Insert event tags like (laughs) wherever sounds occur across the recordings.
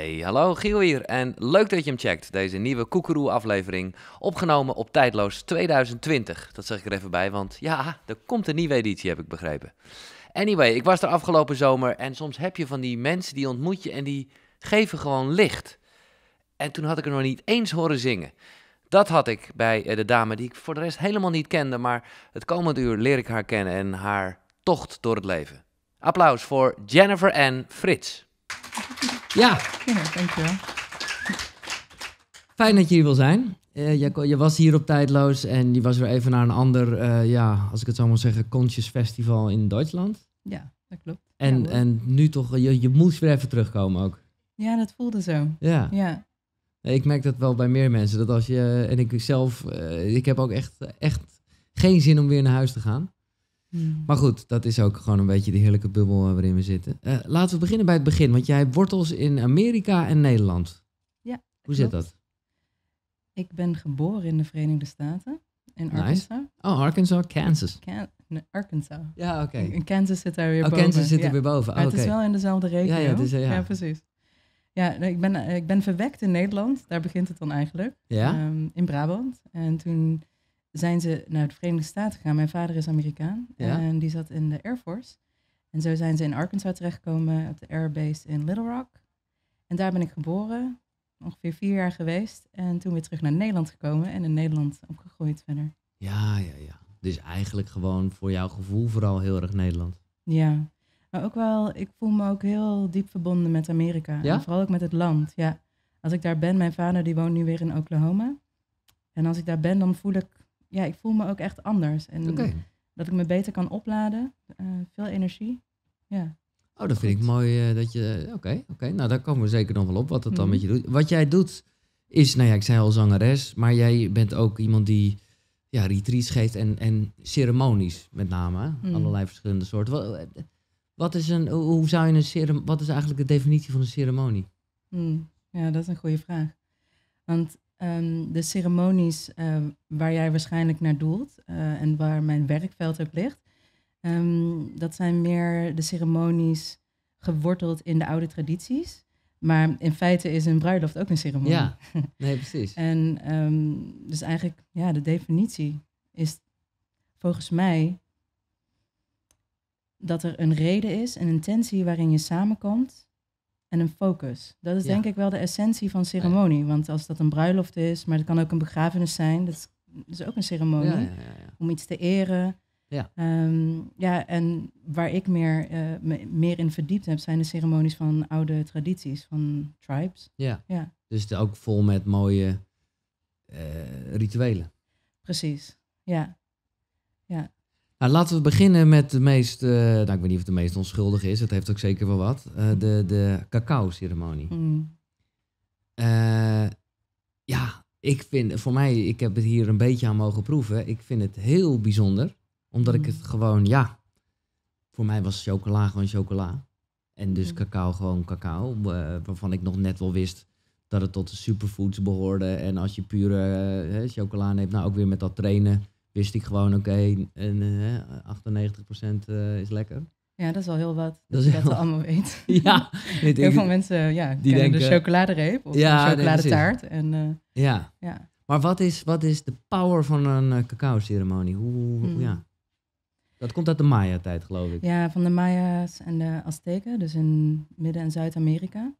Hey, hallo, Giel hier en leuk dat je hem checkt. Deze nieuwe Koekeroe-aflevering, opgenomen op Tijdloos 2020. Dat zeg ik er even bij, want ja, er komt een nieuwe editie, heb ik begrepen. Anyway, ik was er afgelopen zomer en soms heb je van die mensen die ontmoet je en die geven gewoon licht. En toen had ik er nog niet eens horen zingen. Dat had ik bij eh, de dame die ik voor de rest helemaal niet kende, maar het komend uur leer ik haar kennen en haar tocht door het leven. Applaus voor Jennifer en Frits. Ja. ja dankjewel. Fijn dat je hier wil zijn. Eh, je, je, was hier op tijdloos en je was weer even naar een ander, eh, ja, als ik het zo moet zeggen, conscious festival in Duitsland. Ja, dat klopt. En, en nu toch, eh, je, je moest weer even terugkomen ook. Ja, dat voelde zo. Ja. ja. Ik merk dat wel bij meer mensen. Dat als je, en ik zelf, ik heb ook echt, echt geen zin om weer naar huis te gaan. Hmm. Maar goed, dat is ook gewoon een beetje de heerlijke bubbel eh, waarin we zitten. Eh, laten we beginnen bij het begin, want jij hebt wortels in Amerika en Nederland. Ja. Hoe zit dat? Ik ben geboren in de Verenigde Staten, in Arkansas. Oh, Arkansas, Kansas. Can Arkansas. Ja, oké. Kansas zit daar weer oh, boven. Kansas zit er weer boven. Oh, het is wel in dezelfde regio. Ja, ja, ja. precies. Ja, ik ben, eh, ik ben verwekt in Nederland. Daar begint het dan eigenlijk. Ja? Ehm, in Brabant. En toen zijn ze naar de Verenigde Staten gegaan. Mijn vader is Amerikaan en die zat in de Air Force. En zo zijn ze in Arkansas terechtgekomen op de airbase in Little Rock. En daar ben ik geboren, ongeveer vier jaar geweest. En toen weer terug naar Nederland gekomen en in Nederland opgegroeid verder. Ja, ja, ja. Dus eigenlijk gewoon voor jouw gevoel vooral heel erg Nederland. Ja, maar ook wel, ik voel me ook heel diep verbonden met Amerika. Ja? En vooral ook met het land, ja. Als ik daar ben, mijn vader die woont nu weer in Oklahoma. En als ik daar ben, dan voel ik ja, ik voel me ook echt anders. En dat ik me beter kan opladen. Eh, veel energie. Ja. Oh, dat vind ik mooi eh, dat je. Eh, oké, oké. Nou, daar komen we zeker nog wel op wat dat dan mhm. met je doet. Wat jij doet is, nou ja, ik zei al zangeres, maar jij bent ook iemand die ja, retreats geeft en, en ceremonies met name. Mhm. Allerlei verschillende soorten. Wat, wat, is een, hoe zou je een ceremonie, wat is eigenlijk de definitie van een ceremonie? Hmm. Ja, dat is een goede vraag. Want Ehm, de ceremonies ehm, waar jij waarschijnlijk naar doelt eh, en waar mijn werkveld ook ligt, ehm, dat zijn meer de ceremonies geworteld in de oude tradities. Maar in feite is een bruiloft ook een ceremonie. Ja, (laughs) nee, precies. en dus eigenlijk, ja, de definitie is volgens mij dat er een reden is, een intentie waarin je samenkomt en een focus. Dat is denk ik wel de essentie van ceremonie. Want als dat een bruiloft is, maar het kan ook een begrafenis zijn, dat is, ook een ceremonie. om iets te eren. Ja. Ehm, ja, en waar ik meer, eh, meer in verdiept heb, zijn de ceremonies van oude tradities, van tribes. Ja. ja. Dus ook vol met mooie eh, rituelen. Precies, ja. ja. Nou, laten we beginnen met de meest, uh, nou, ik weet niet of het de meest onschuldig is, het heeft ook zeker wel wat, eh, de, de cacao-ceremonie. Mm. Eh, ja, ik vind, voor mij, ik heb het hier een beetje aan mogen proeven. Ik vind het heel bijzonder, omdat ik mm. het gewoon, ja, voor mij was chocola gewoon chocola. En dus mm. cacao gewoon cacao, waarvan ik nog net wel wist dat het tot de superfoods behoorde. En als je pure chocola neemt, nou ook weer met dat trainen wist ik gewoon, oké, eh, okay, 98% eh, is lekker. Ja, dat is wel heel wat. Dat, je dat allemaal weet. (laughs) Ja, heel veel mensen ja, die denken de chocoladereep of ja, de chocoladetaart. En, eh, ja. ja. Maar wat is, wat is de power van een cacao-ceremonie? Hoe, hmm. ja. Dat komt uit de Maya-tijd, geloof ik. Ja, van de Maya's en de Azteken, dus in Midden- en Zuid-Amerika.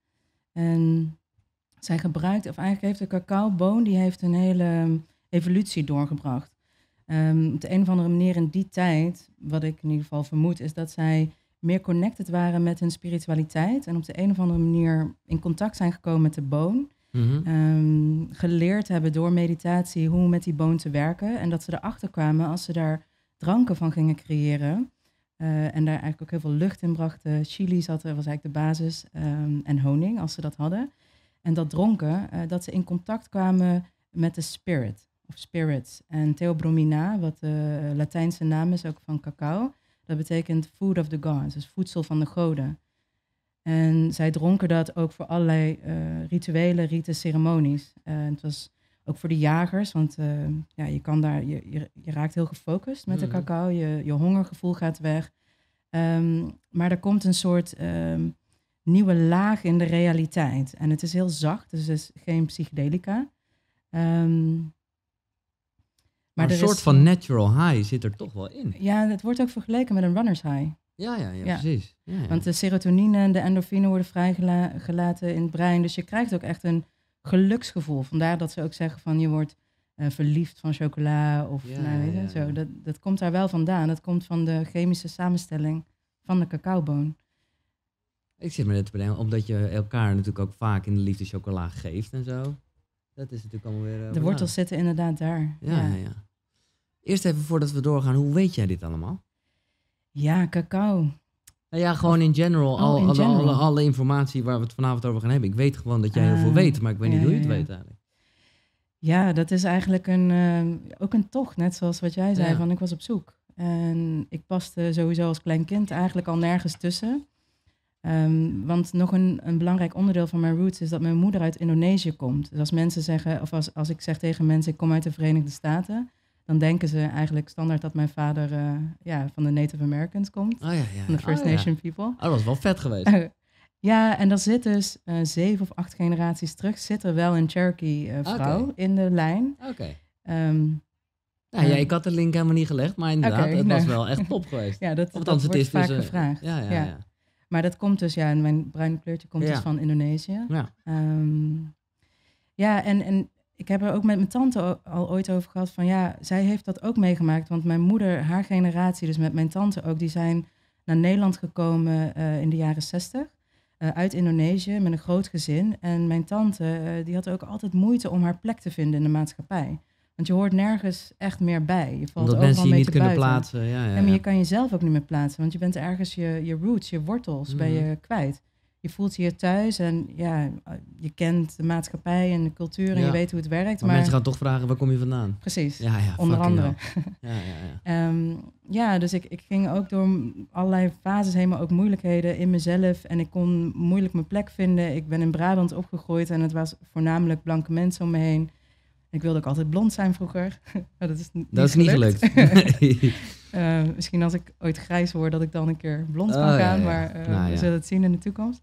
En zij gebruikt, of eigenlijk heeft de cacaoboon, die heeft een hele evolutie doorgebracht. Ehm, op de een of andere manier in die tijd, wat ik in ieder geval vermoed, is dat zij meer connected waren met hun spiritualiteit. En op de een of andere manier in contact zijn gekomen met de boon. Mhm. Ehm, geleerd hebben door meditatie hoe met die boon te werken. En dat ze erachter kwamen als ze daar dranken van gingen creëren. Eh, en daar eigenlijk ook heel veel lucht in brachten. Chili zat er, was eigenlijk de basis. Ehm, en honing, als ze dat hadden. En dat dronken, eh, dat ze in contact kwamen met de spirit of spirits. En theobromina, wat de Latijnse naam is ook van cacao, dat betekent food of the gods, dus voedsel van de goden. En zij dronken dat ook voor allerlei uh, eh, rituelen, riten, ceremonies. Eh, het was ook voor de jagers, want eh, ja, je, kan daar, je, je, je raakt heel gefocust met de mm. cacao, je, je hongergevoel gaat weg. Ehm, maar er komt een soort ehm, nieuwe laag in de realiteit. En het is heel zacht, dus het is geen psychedelica. Ehm, maar, een soort van natural high zit er toch wel in. Ja, het wordt ook vergeleken met een runner's high. Ja, ja, ja, precies. Ja, Want de serotonine en de endorfine worden vrijgelaten in het brein. Dus je krijgt ook echt een geluksgevoel. Vandaar dat ze ook zeggen van je wordt eh, verliefd van chocola of nou, zo. Dat, dat komt daar wel vandaan. Dat komt van de chemische samenstelling van de cacaoboon. Ik zit me net te bedenken, omdat je elkaar natuurlijk ook vaak in de liefde chocola geeft en zo dat is natuurlijk allemaal weer... Eh, de wortels zitten inderdaad daar. Ja, ja. ja, Eerst even voordat we doorgaan, hoe weet jij dit allemaal? Ja, cacao. Nou ja, gewoon in general. Oh, al, alle, informatie waar we het vanavond over gaan hebben. Ik weet gewoon dat jij heel veel eh, weet, maar ik weet niet hoe je het weet eigenlijk. Ja, dat is eigenlijk een, eh, ook een tocht, net zoals wat jij zei, van ik was op zoek. En ik paste sowieso als klein kind eigenlijk al nergens tussen. Ehm, want nog een, een, belangrijk onderdeel van mijn roots is dat mijn moeder uit Indonesië komt. Dus als mensen zeggen, of als, als ik zeg tegen mensen, ik kom uit de Verenigde Staten, dan denken ze eigenlijk standaard dat mijn vader eh, ja, van de Native Americans komt. Oh, ja, ja. Van de First oh, Nation people. Oh, dat was wel vet geweest. (laughs) ja, en er zit dus eh, zeven of acht generaties terug, zit er wel een Cherokee-vrouw eh, in de lijn. Oké. Ehm, okay. Nou ja, ik had de link helemaal niet gelegd, maar inderdaad, okay, het nou. was wel echt top geweest. (laughs) ja, dat, is dus vaak dus, gevraagd. ja, ja. ja. Maar dat komt dus, ja, en mijn bruine kleurtje komt dus van Indonesië. Ja. Ehm, ja, en, en ik heb er ook met mijn tante al ooit over gehad van ja, zij heeft dat ook meegemaakt. Want mijn moeder, haar generatie, dus met mijn tante ook, die zijn naar Nederland gekomen eh, in de jaren zestig. Eh, uit Indonesië met een groot gezin. En mijn tante, eh, die had ook altijd moeite om haar plek te vinden in de maatschappij. Want je hoort nergens echt meer bij. Je valt Omdat mensen je niet kunnen plaatsen. Ja, ja, maar je kan jezelf ook niet meer plaatsen. Want je bent ergens je, je roots, je wortels ben je mhm. kwijt. Je voelt je thuis en ja, je kent de maatschappij en de cultuur en je weet hoe het werkt. Maar, maar, mensen gaan toch vragen, waar kom je vandaan? Precies, ja, ja, onder andere. Ja, ja, um, (laughs) ja. dus ik, ik ging ook door allerlei fases heen, maar ook moeilijkheden in mezelf. En ik kon moeilijk mijn plek vinden. Ik ben in Brabant opgegroeid en het was voornamelijk blanke mensen om me heen. Ik wilde ook altijd blond zijn vroeger. (laughs) maar dat is niet dat is niet gelukt. (laughs) (laughs) Eh, misschien als ik ooit grijs word, dat ik dan een keer blond oh, kan gaan. maar eh, nou we zullen het zien in de toekomst.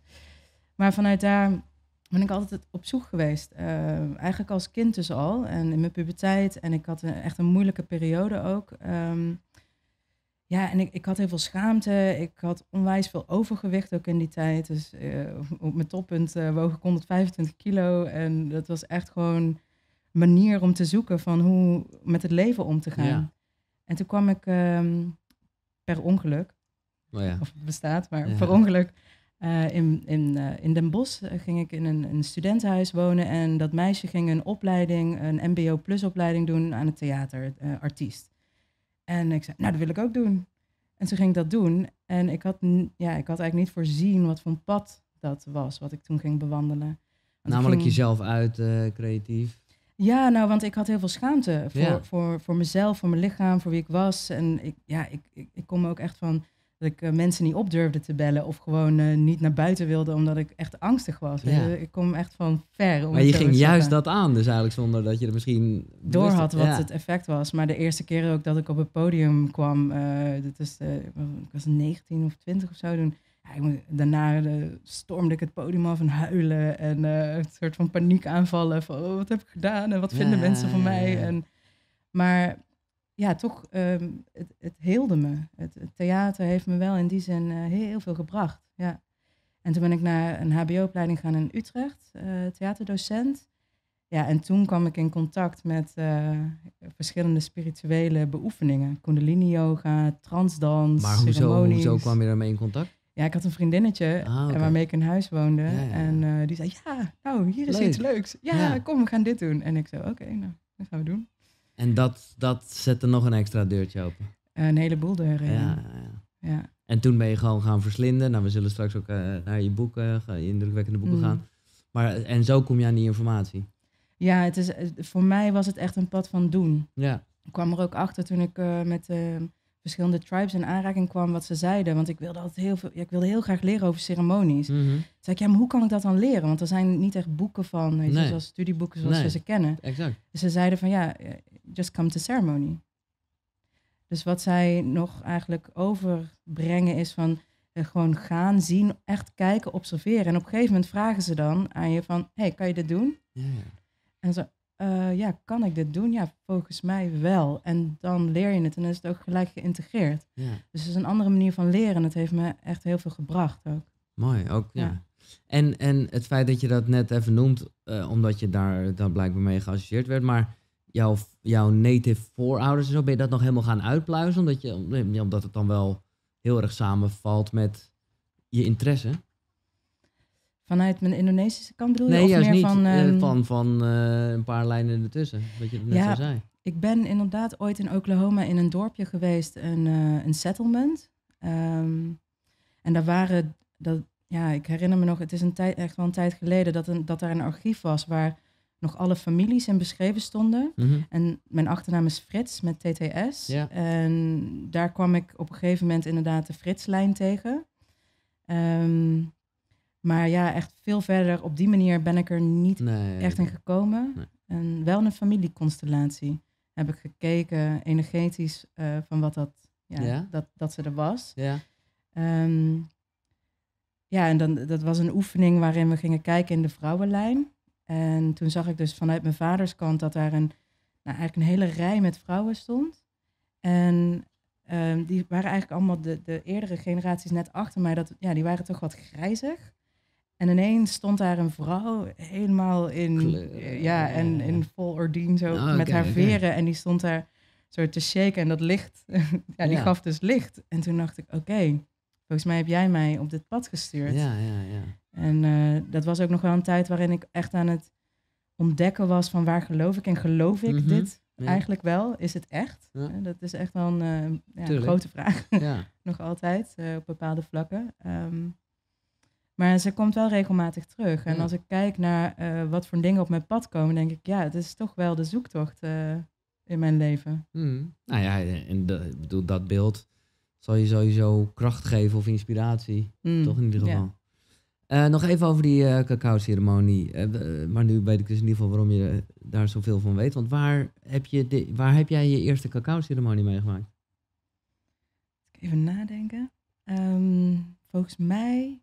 Maar vanuit daar ben ik altijd op zoek geweest. Eh, eigenlijk als kind dus al. En in mijn puberteit. En ik had een, echt een moeilijke periode ook. Ehm, ja, en ik, ik had heel veel schaamte. Ik had onwijs veel overgewicht ook in die tijd. Dus op mijn toppunt uh, woog ik 125 kilo. En dat was echt gewoon manier om te zoeken van hoe met het leven om te gaan. En toen kwam ik ehm, per ongeluk, oh ja. of het bestaat, maar per ongeluk, eh, in, in, eh, in Den Bosch eh, ging ik in een, een studentenhuis wonen en dat meisje ging een opleiding, een MBO plus opleiding doen aan het theater, artiest. En ik zei, nou dat wil ik ook doen. En toen ging ik dat doen en ik had, ja, ik had eigenlijk niet voorzien wat voor een pad dat was, wat ik toen ging bewandelen. Namelijk jezelf uit, creatief. Ja, nou, want ik had heel veel schaamte voor, voor, voor mezelf, voor mijn lichaam, voor wie ik was. En ik, ja, ik, ik, ik kom ook echt van dat ik eh, mensen niet op durfde te bellen of gewoon eh, niet naar buiten wilde omdat ik echt angstig was. Dus ik kom echt van ver. Om maar je ging juist dat aan, dus eigenlijk zonder dat je er misschien door had wat het effect was. Maar de eerste keer ook dat ik op het podium kwam, eh, dat is, ik was 19 of 20 of zo toen Daarna eh, stormde ik het podium af en huilen en eh, een soort van paniekaanvallen van oh, wat heb ik gedaan en wat vinden mensen van mij. En, maar ja, toch, ehm, het, het heelde me. Het, theater heeft me wel in die zin eh, heel veel gebracht. Ja. En toen ben ik naar een HBO-opleiding gaan in Utrecht, theaterdocent. Ja, en toen kwam ik in contact met verschillende spirituele beoefeningen. Kundalini-yoga, transdans, Maar hoezo, hoezo kwam je daarmee in contact? Ja, ik had een vriendinnetje ah, eh, waarmee ik in huis woonde. En eh, die zei, ja, nou, hier is iets leuks. Ja, kom, we gaan dit doen. En ik zei, oké, nou, dat gaan we doen. En dat, dat zette nog een extra deurtje open? Een heleboel deuren, ja. ja. En toen ben je gewoon gaan verslinden. Nou, we zullen straks ook eh, naar je boeken, je indrukwekkende boeken mm. gaan. Maar, en zo kom je aan die informatie. Ja, het is, voor mij was het echt een pad van doen. Ja. Ik kwam er ook achter toen ik met verschillende tribes in aanraking kwam wat ze zeiden. Want ik wilde altijd heel veel, ik wilde heel graag leren over ceremonies. Mm zei ik, ja, maar hoe kan ik dat dan leren? Want er zijn niet echt boeken van, weet zoals studieboeken zoals we ze kennen. Exact. Dus ze zeiden van ja, eh, just come to ceremony. Dus wat zij nog eigenlijk overbrengen is van eh, gewoon gaan, zien, echt kijken, observeren. En op een gegeven moment vragen ze dan aan je van, hey, kan je dit doen? En zo, eh, ja, kan ik dit doen? Ja, volgens mij wel. En dan leer je het en dan is het ook gelijk geïntegreerd. Ja. Dus het is een andere manier van leren. Het heeft me echt heel veel gebracht ook. Mooi, ook ja. En, en het feit dat je dat net even noemt, eh, omdat je daar eh, dan blijkbaar mee geassocieerd werd, maar jouw, jouw native voorouders en zo, ben je dat nog helemaal gaan uitpluizen? Omdat, je, omdat het dan wel heel erg samenvalt met je interesse? Vanuit mijn Indonesische kant bedoel je? Nee, juist meer niet. Van, eh, ehm, van, van eh, een paar lijnen ertussen, wat je net ja, zo zei. Ik ben inderdaad ooit in Oklahoma in een dorpje geweest, een, eh, een settlement. Ehm, en daar waren, dat, ja, ik herinner me nog, het is een tijd, echt wel een tijd geleden, dat, een, dat daar een archief was waar nog alle families in beschreven stonden. Mhm. En mijn achternaam is Frits met TTS. En daar kwam ik op een gegeven moment inderdaad de Fritslijn tegen. Um, maar ja, echt veel verder op die manier ben ik er niet echt in gekomen. En wel een familieconstellatie heb ik gekeken, energetisch, eh, van wat dat, ja, Dat, dat ze er was. Ja. Ehm, ja, en dan, dat was een oefening waarin we gingen kijken in de vrouwenlijn. En toen zag ik dus vanuit mijn vaders kant dat daar een, nou, eigenlijk een hele rij met vrouwen stond. En ehm, die waren eigenlijk allemaal de, de eerdere generaties net achter mij. Dat, ja, die waren toch wat grijzig. En ineens stond daar een vrouw helemaal in, ja, en in vol ordien zo, ah, met haar veren. En die stond daar soort te shaken en dat licht, (laughs) ja, die gaf dus licht. En toen dacht ik, oké, volgens mij heb jij mij op dit pad gestuurd. Ja, ja, ja. En eh, dat was ook nog wel een tijd waarin ik echt aan het ontdekken was van waar geloof ik en geloof ik mhm, dit eigenlijk wel? Is het echt? Eh, dat is echt wel een, eh, ja, grote vraag. (laughs) nog altijd, op bepaalde vlakken. Um, maar ze komt wel regelmatig terug. En als ik kijk naar eh, wat voor dingen op mijn pad komen, denk ik, ja, het is toch wel de zoektocht eh, in mijn leven. Hmm. Nou ja, en bedoel, dat beeld zal je sowieso kracht geven of inspiratie. Hmm. Toch in ieder geval. Eh, nog even over die cacao-ceremonie. maar nu weet ik dus in ieder geval waarom je daar zoveel van weet. Want waar heb, je de, waar heb jij je eerste cacao-ceremonie meegemaakt? Even nadenken. Ehm, volgens mij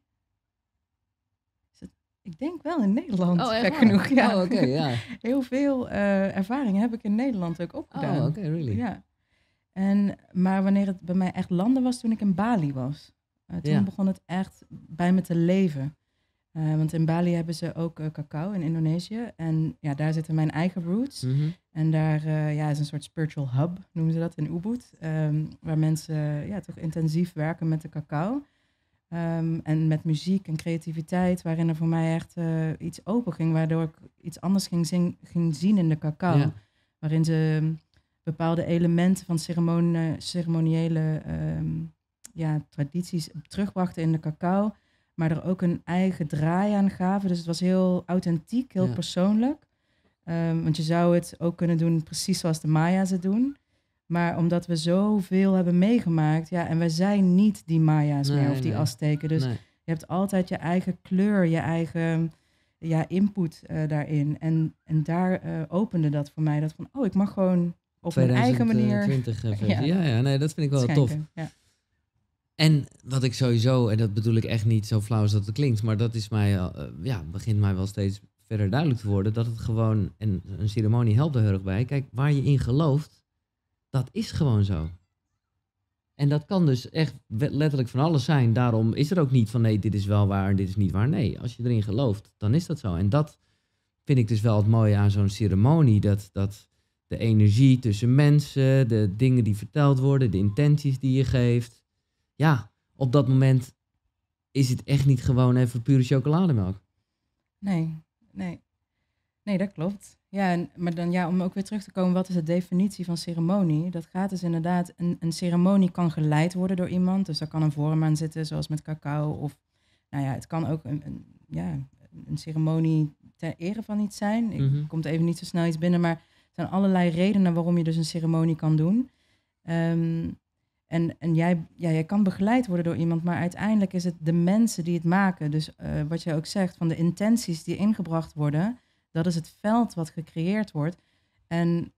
ik denk wel in Nederland, oh, gek genoeg. Ja. Oh, (laughs) Heel veel uh, eh, ervaring heb ik in Nederland ook opgedaan. Oh, oké, really? Ja. En, maar wanneer het bij mij echt landen was, toen ik in Bali was. Uh, toen begon het echt bij me te leven. Eh, want in Bali hebben ze ook cacao in Indonesië. En ja, daar zitten mijn eigen roots. Mm En daar ja, is een soort spiritual hub, noemen ze dat in Ubud. Um, waar mensen ja, toch intensief werken met de cacao. Ehm, en met muziek en creativiteit, waarin er voor mij echt eh, iets open ging, waardoor ik iets anders ging, ging zien in de cacao. Waarin ze ehm, bepaalde elementen van ceremoniële ehm, ja, tradities terugbrachten in de cacao, maar er ook een eigen draai aan gaven. Dus het was heel authentiek, heel persoonlijk. want je zou het ook kunnen doen precies zoals de Maya's het doen. Maar omdat we zoveel hebben meegemaakt, ja, en we zijn niet die Maya's meer of die nee. Azteken. Dus je hebt altijd je eigen kleur, je eigen ja, input eh, daarin. En, en daar eh, opende dat voor mij dat van, oh, ik mag gewoon op mijn eigen manier. (laughs) ja. ja. ja, nee, dat vind ik wel tof. Ja. En wat ik sowieso, en dat bedoel ik echt niet zo flauw als dat het klinkt, maar dat is mij, eh, ja, begint mij wel steeds verder duidelijk te worden dat het gewoon, en een ceremonie helpt er heel erg bij. Kijk, waar je in gelooft, dat is gewoon zo. En dat kan dus echt letterlijk van alles zijn. Daarom is er ook niet van nee, dit is wel waar en dit is niet waar. Nee, als je erin gelooft, dan is dat zo. En dat vind ik dus wel het mooie aan zo'n ceremonie. Dat, dat de energie tussen mensen, de dingen die verteld worden, de intenties die je geeft. Ja, op dat moment is het echt niet gewoon even pure chocolademelk. Nee, nee. Nee, dat klopt. Ja, en, maar dan ja, om ook weer terug te komen, wat is de definitie van ceremonie? Dat gaat dus inderdaad, een, een ceremonie kan geleid worden door iemand. Dus daar kan een vorm aan zitten, zoals met cacao. Of nou ja, het kan ook een, een ja, een ceremonie ter ere van iets zijn. Ik mm komt even niet zo snel iets binnen, maar er zijn allerlei redenen waarom je dus een ceremonie kan doen. Ehm, en, en jij, ja, jij kan begeleid worden door iemand, maar uiteindelijk is het de mensen die het maken. Dus eh, wat jij ook zegt, van de intenties die ingebracht worden, dat is het veld wat gecreëerd wordt. En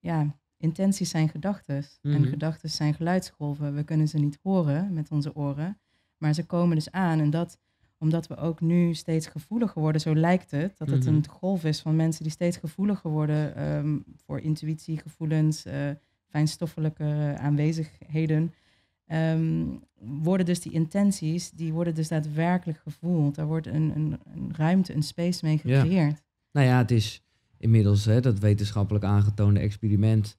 ja, intenties zijn gedachten. En mhm. gedachten zijn geluidsgolven. We kunnen ze niet horen met onze oren. Maar ze komen dus aan. En dat omdat we ook nu steeds gevoeliger worden, zo lijkt het, dat het mhm. een golf is van mensen die steeds gevoeliger worden ehm, voor intuïtie, gevoelens, eh, fijnstoffelijke aanwezigheden. Ehm, worden dus die intenties, die worden dus daadwerkelijk gevoeld. Daar wordt een, een, een ruimte, een space mee gecreëerd. Nou ja, het is inmiddels hè, dat wetenschappelijk aangetoonde experiment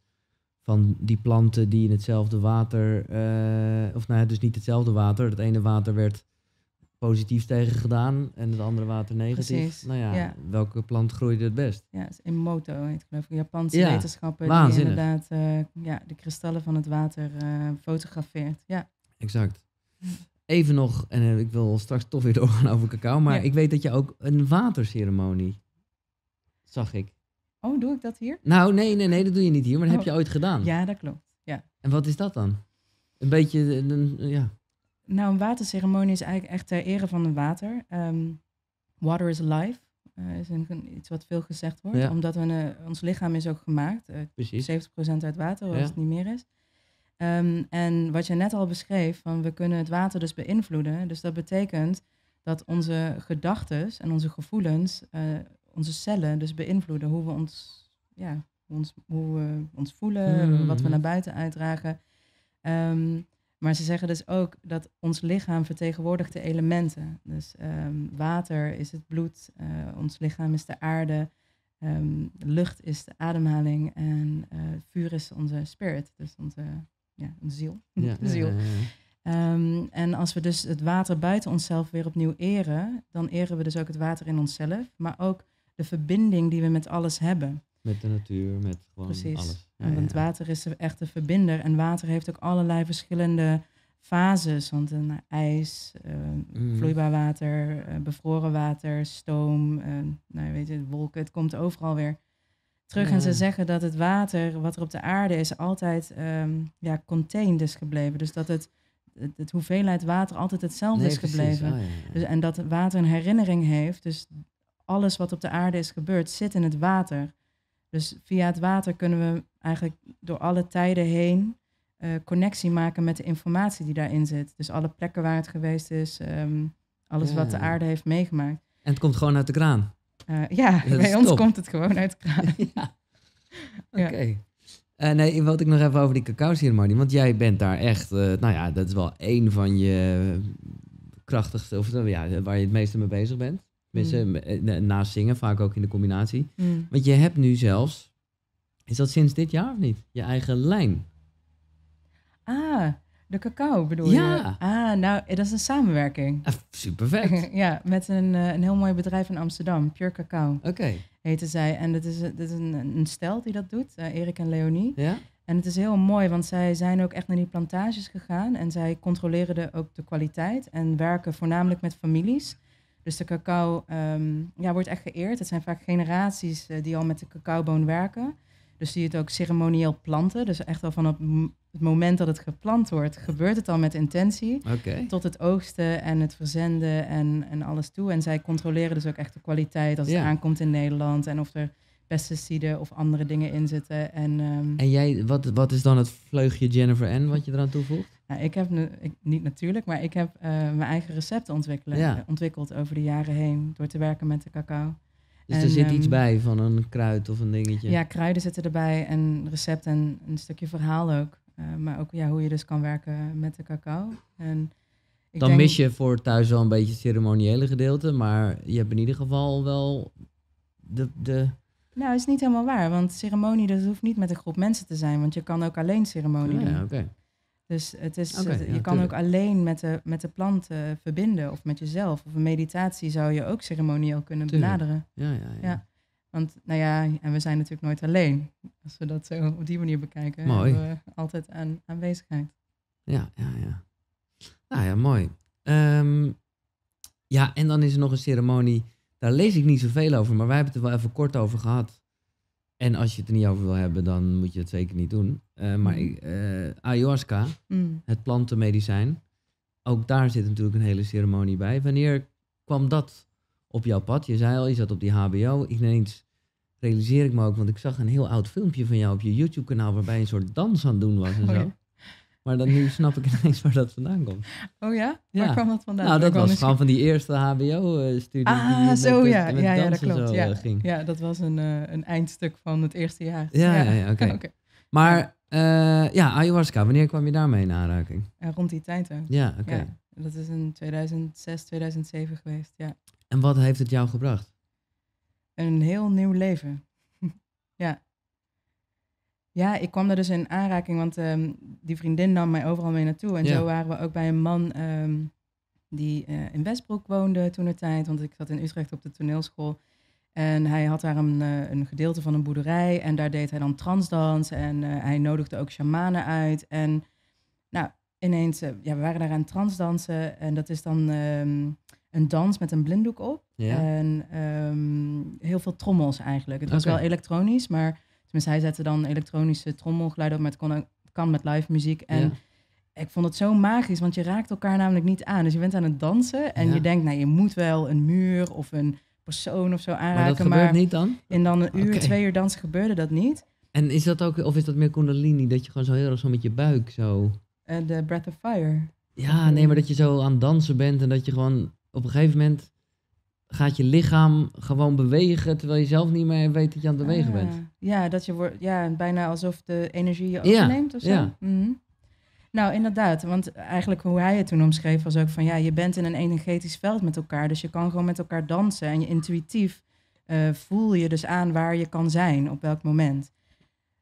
van die planten die in hetzelfde water, eh, of nou ja, dus niet hetzelfde water. Het ene water werd positief tegen gedaan en het andere water negatief. Precies, nou ja, welke plant groeide het best? Ja, is in moto heet geloof ik. Japanse wetenschappen die inderdaad uh, ja, de kristallen van het water eh, fotografeert. Ja. Exact. Hm. Even nog, en ik wil straks toch weer (laughs) doorgaan over cacao, maar ik weet dat je ook een waterceremonie zag ik. Oh, doe ik dat hier? Nou, nee, nee, nee, dat doe je niet hier, maar dat heb oh. je ooit gedaan. Ja, dat klopt. Ja. En wat is dat dan? Een beetje, eh, een, eh, ja. Nou, een waterceremonie is eigenlijk echt ter ere van het water. Ehm, water is life. Eh, is een, iets wat veel gezegd wordt. Omdat we, ons lichaam is ook gemaakt. Uh, 70% uit water, als het niet meer is. Ehm, en wat je net al beschreef, van we kunnen het water dus beïnvloeden. Dus dat betekent dat onze gedachten en onze gevoelens onze cellen dus beïnvloeden hoe we ons, ja, ons, hoe we ons voelen, hmm. wat we naar buiten uitdragen. Ehm, maar ze zeggen dus ook dat ons lichaam vertegenwoordigt de elementen. Dus ehm, water is het bloed, eh, ons lichaam is de aarde, ehm, lucht is de ademhaling en eh, vuur is onze spirit, dus onze, ja, onze ziel. (laughs) ziel. en als we dus het water buiten onszelf weer opnieuw eren, dan eren we dus ook het water in onszelf, maar ook de verbinding die we met alles hebben. Met de natuur, met gewoon Precies. alles. want water is echt de verbinder. En water heeft ook allerlei verschillende fases. Want een ijs, eh, mm. vloeibaar water, eh, bevroren water, stoom, eh, nou, weet je, wolken, het komt overal weer terug. En ze zeggen dat het water wat er op de aarde is altijd ehm, ja, contained is gebleven. Dus dat het, het, hoeveelheid water altijd hetzelfde is gebleven. Ah, dus, en dat water een herinnering heeft. Dus alles wat op de aarde is gebeurd zit in het water. Dus via het water kunnen we eigenlijk door alle tijden heen eh, connectie maken met de informatie die daarin zit. Dus alle plekken waar het geweest is, ehm, alles wat de aarde heeft meegemaakt. En het komt gewoon uit de kraan? Eh, ja, bij ons komt het gewoon uit de (laughs) kraan. ja. Oké. Eh, nee, wat ik nog even over die cacao-ceremonie. Want jij bent daar echt, nou ja, dat is wel één van je krachtigste, of ja, waar je het meeste mee bezig bent. Mm. Eh, naast zingen, vaak ook in de combinatie. Mm. Want je hebt nu zelfs, is dat sinds dit jaar of niet? Je eigen lijn. Ah, de cacao bedoel ja. je? Ah, nou, eh, dat is een samenwerking. Ah, super vet. (laughs) ja, met een, eh, een heel mooi bedrijf in Amsterdam, Pure Cacao. Oké. Okay. Heten zij. En dat is, dat is een, een stel die dat doet, Erik en Leonie. Ja. En het is heel mooi, want zij zijn ook echt naar die plantages gegaan. En zij controleren ook de kwaliteit. En werken voornamelijk met families. Dus de cacao ehm, ja, wordt echt geëerd. Het zijn vaak generaties eh, die al met de cacaoboon werken. Dus die het ook ceremonieel planten. Dus echt al van het, moment dat het geplant wordt, gebeurt het al met intentie. Tot het oogsten en het verzenden en, en alles toe. En zij controleren dus ook echt de kwaliteit als het aankomt in Nederland. En of er pesticiden of andere dingen in zitten. En, ehm, en jij, wat, wat is dan het vleugje Jennifer N wat je eraan toevoegt? Nou, ik heb ik, niet natuurlijk, maar ik heb eh, mijn eigen recepten eh, ontwikkeld over de jaren heen door te werken met de cacao. Dus er zit iets ehm, bij van een kruid of een dingetje? Ja, kruiden zitten erbij en recept en een stukje verhaal ook. Eh, maar ook ja, hoe je dus kan werken met de cacao. En ik Dan mis je voor thuis wel een beetje het ceremoniële gedeelte, maar je hebt in ieder geval wel de, de nou, dat is niet helemaal waar. Want ceremonie, dat hoeft niet met een groep mensen te zijn. Want je kan ook alleen ceremonie ja, doen. Dus het is, je kan ook alleen met de, met de plant verbinden of met jezelf. Of een meditatie zou je ook ceremonieel kunnen benaderen. Ja, ja, ja, ja. Want nou ja, en we zijn natuurlijk nooit alleen. Als we dat zo op die manier bekijken, mooi. hebben we altijd aan, aanwezigheid. Ja, ja, ja. Nou ja, mooi. Ehm, ja, en dan is er nog een ceremonie. Daar lees ik niet zoveel over, maar wij hebben het er wel even kort over gehad. En als je het er niet over wil hebben, dan moet je het zeker niet doen. Eh, maar uh, ayahuasca, mm. het plantenmedicijn, ook daar zit natuurlijk een hele ceremonie bij. Wanneer kwam dat op jouw pad? Je zei al, je zat op die HBO. Ineens realiseer ik me ook, want ik zag een heel oud filmpje van jou op je YouTube-kanaal waarbij je een soort dans aan het doen was en oh, zo. Maar dan nu snap ik (laughs) ineens waar dat vandaan komt. Oh ja? Waar kwam dat vandaan? Nou, dat was gewoon van die eerste HBO-studie. Ah, zo ja. ja, dat klopt. Eh, ja. dat was een, een eindstuk van het eerste jaar. Ja, ja, (laughs) oh, oké. Maar eh, ja, ayahuasca. Wanneer kwam je daarmee in aanraking? rond die tijd ook. Ja, oké. dat is in 2006, 2007 geweest, ja. En wat heeft het jou gebracht? Een heel nieuw leven. (laughs) ja. Ja, ik kwam daar dus in aanraking, want ehm, die vriendin nam mij overal mee naartoe. En zo waren we ook bij een man ehm, die eh, in Westbroek woonde toen de tijd, want ik zat in Utrecht op de toneelschool. En hij had daar een, eh, een gedeelte van een boerderij en daar deed hij dan transdans en eh, hij nodigde ook shamanen uit. En nou, ineens, eh, ja, we waren daar aan transdansen en dat is dan ehm, een dans met een blinddoek op. En ehm, heel veel trommels eigenlijk. Het was wel elektronisch, maar tenminste hij zette dan elektronische trommelgeluiden op, maar het kan met live muziek. En ik vond het zo magisch, want je raakt elkaar namelijk niet aan. Dus je bent aan het dansen en je denkt, nou, je moet wel een muur of een persoon of zo aanraken. Maar dat gebeurt niet dan? En dan een uur, twee uur dansen gebeurde dat niet. En is dat ook, of is dat meer kundalini, dat je gewoon zo heel erg zo met je buik zo... Eh, de Breath of Fire. Ja, nee, maar dat je zo aan het dansen bent en dat je gewoon op een gegeven moment gaat je lichaam gewoon bewegen terwijl je zelf niet meer weet dat je aan het bewegen ah, bent. Ja, dat je wordt, ja, bijna alsof de energie je overneemt ja, of zo. Ja. Mhm. Nou, inderdaad. Want eigenlijk hoe hij het toen omschreef was ook van ja, je bent in een energetisch veld met elkaar. Dus je kan gewoon met elkaar dansen. En je intuïtief eh, voel je dus aan waar je kan zijn op welk moment.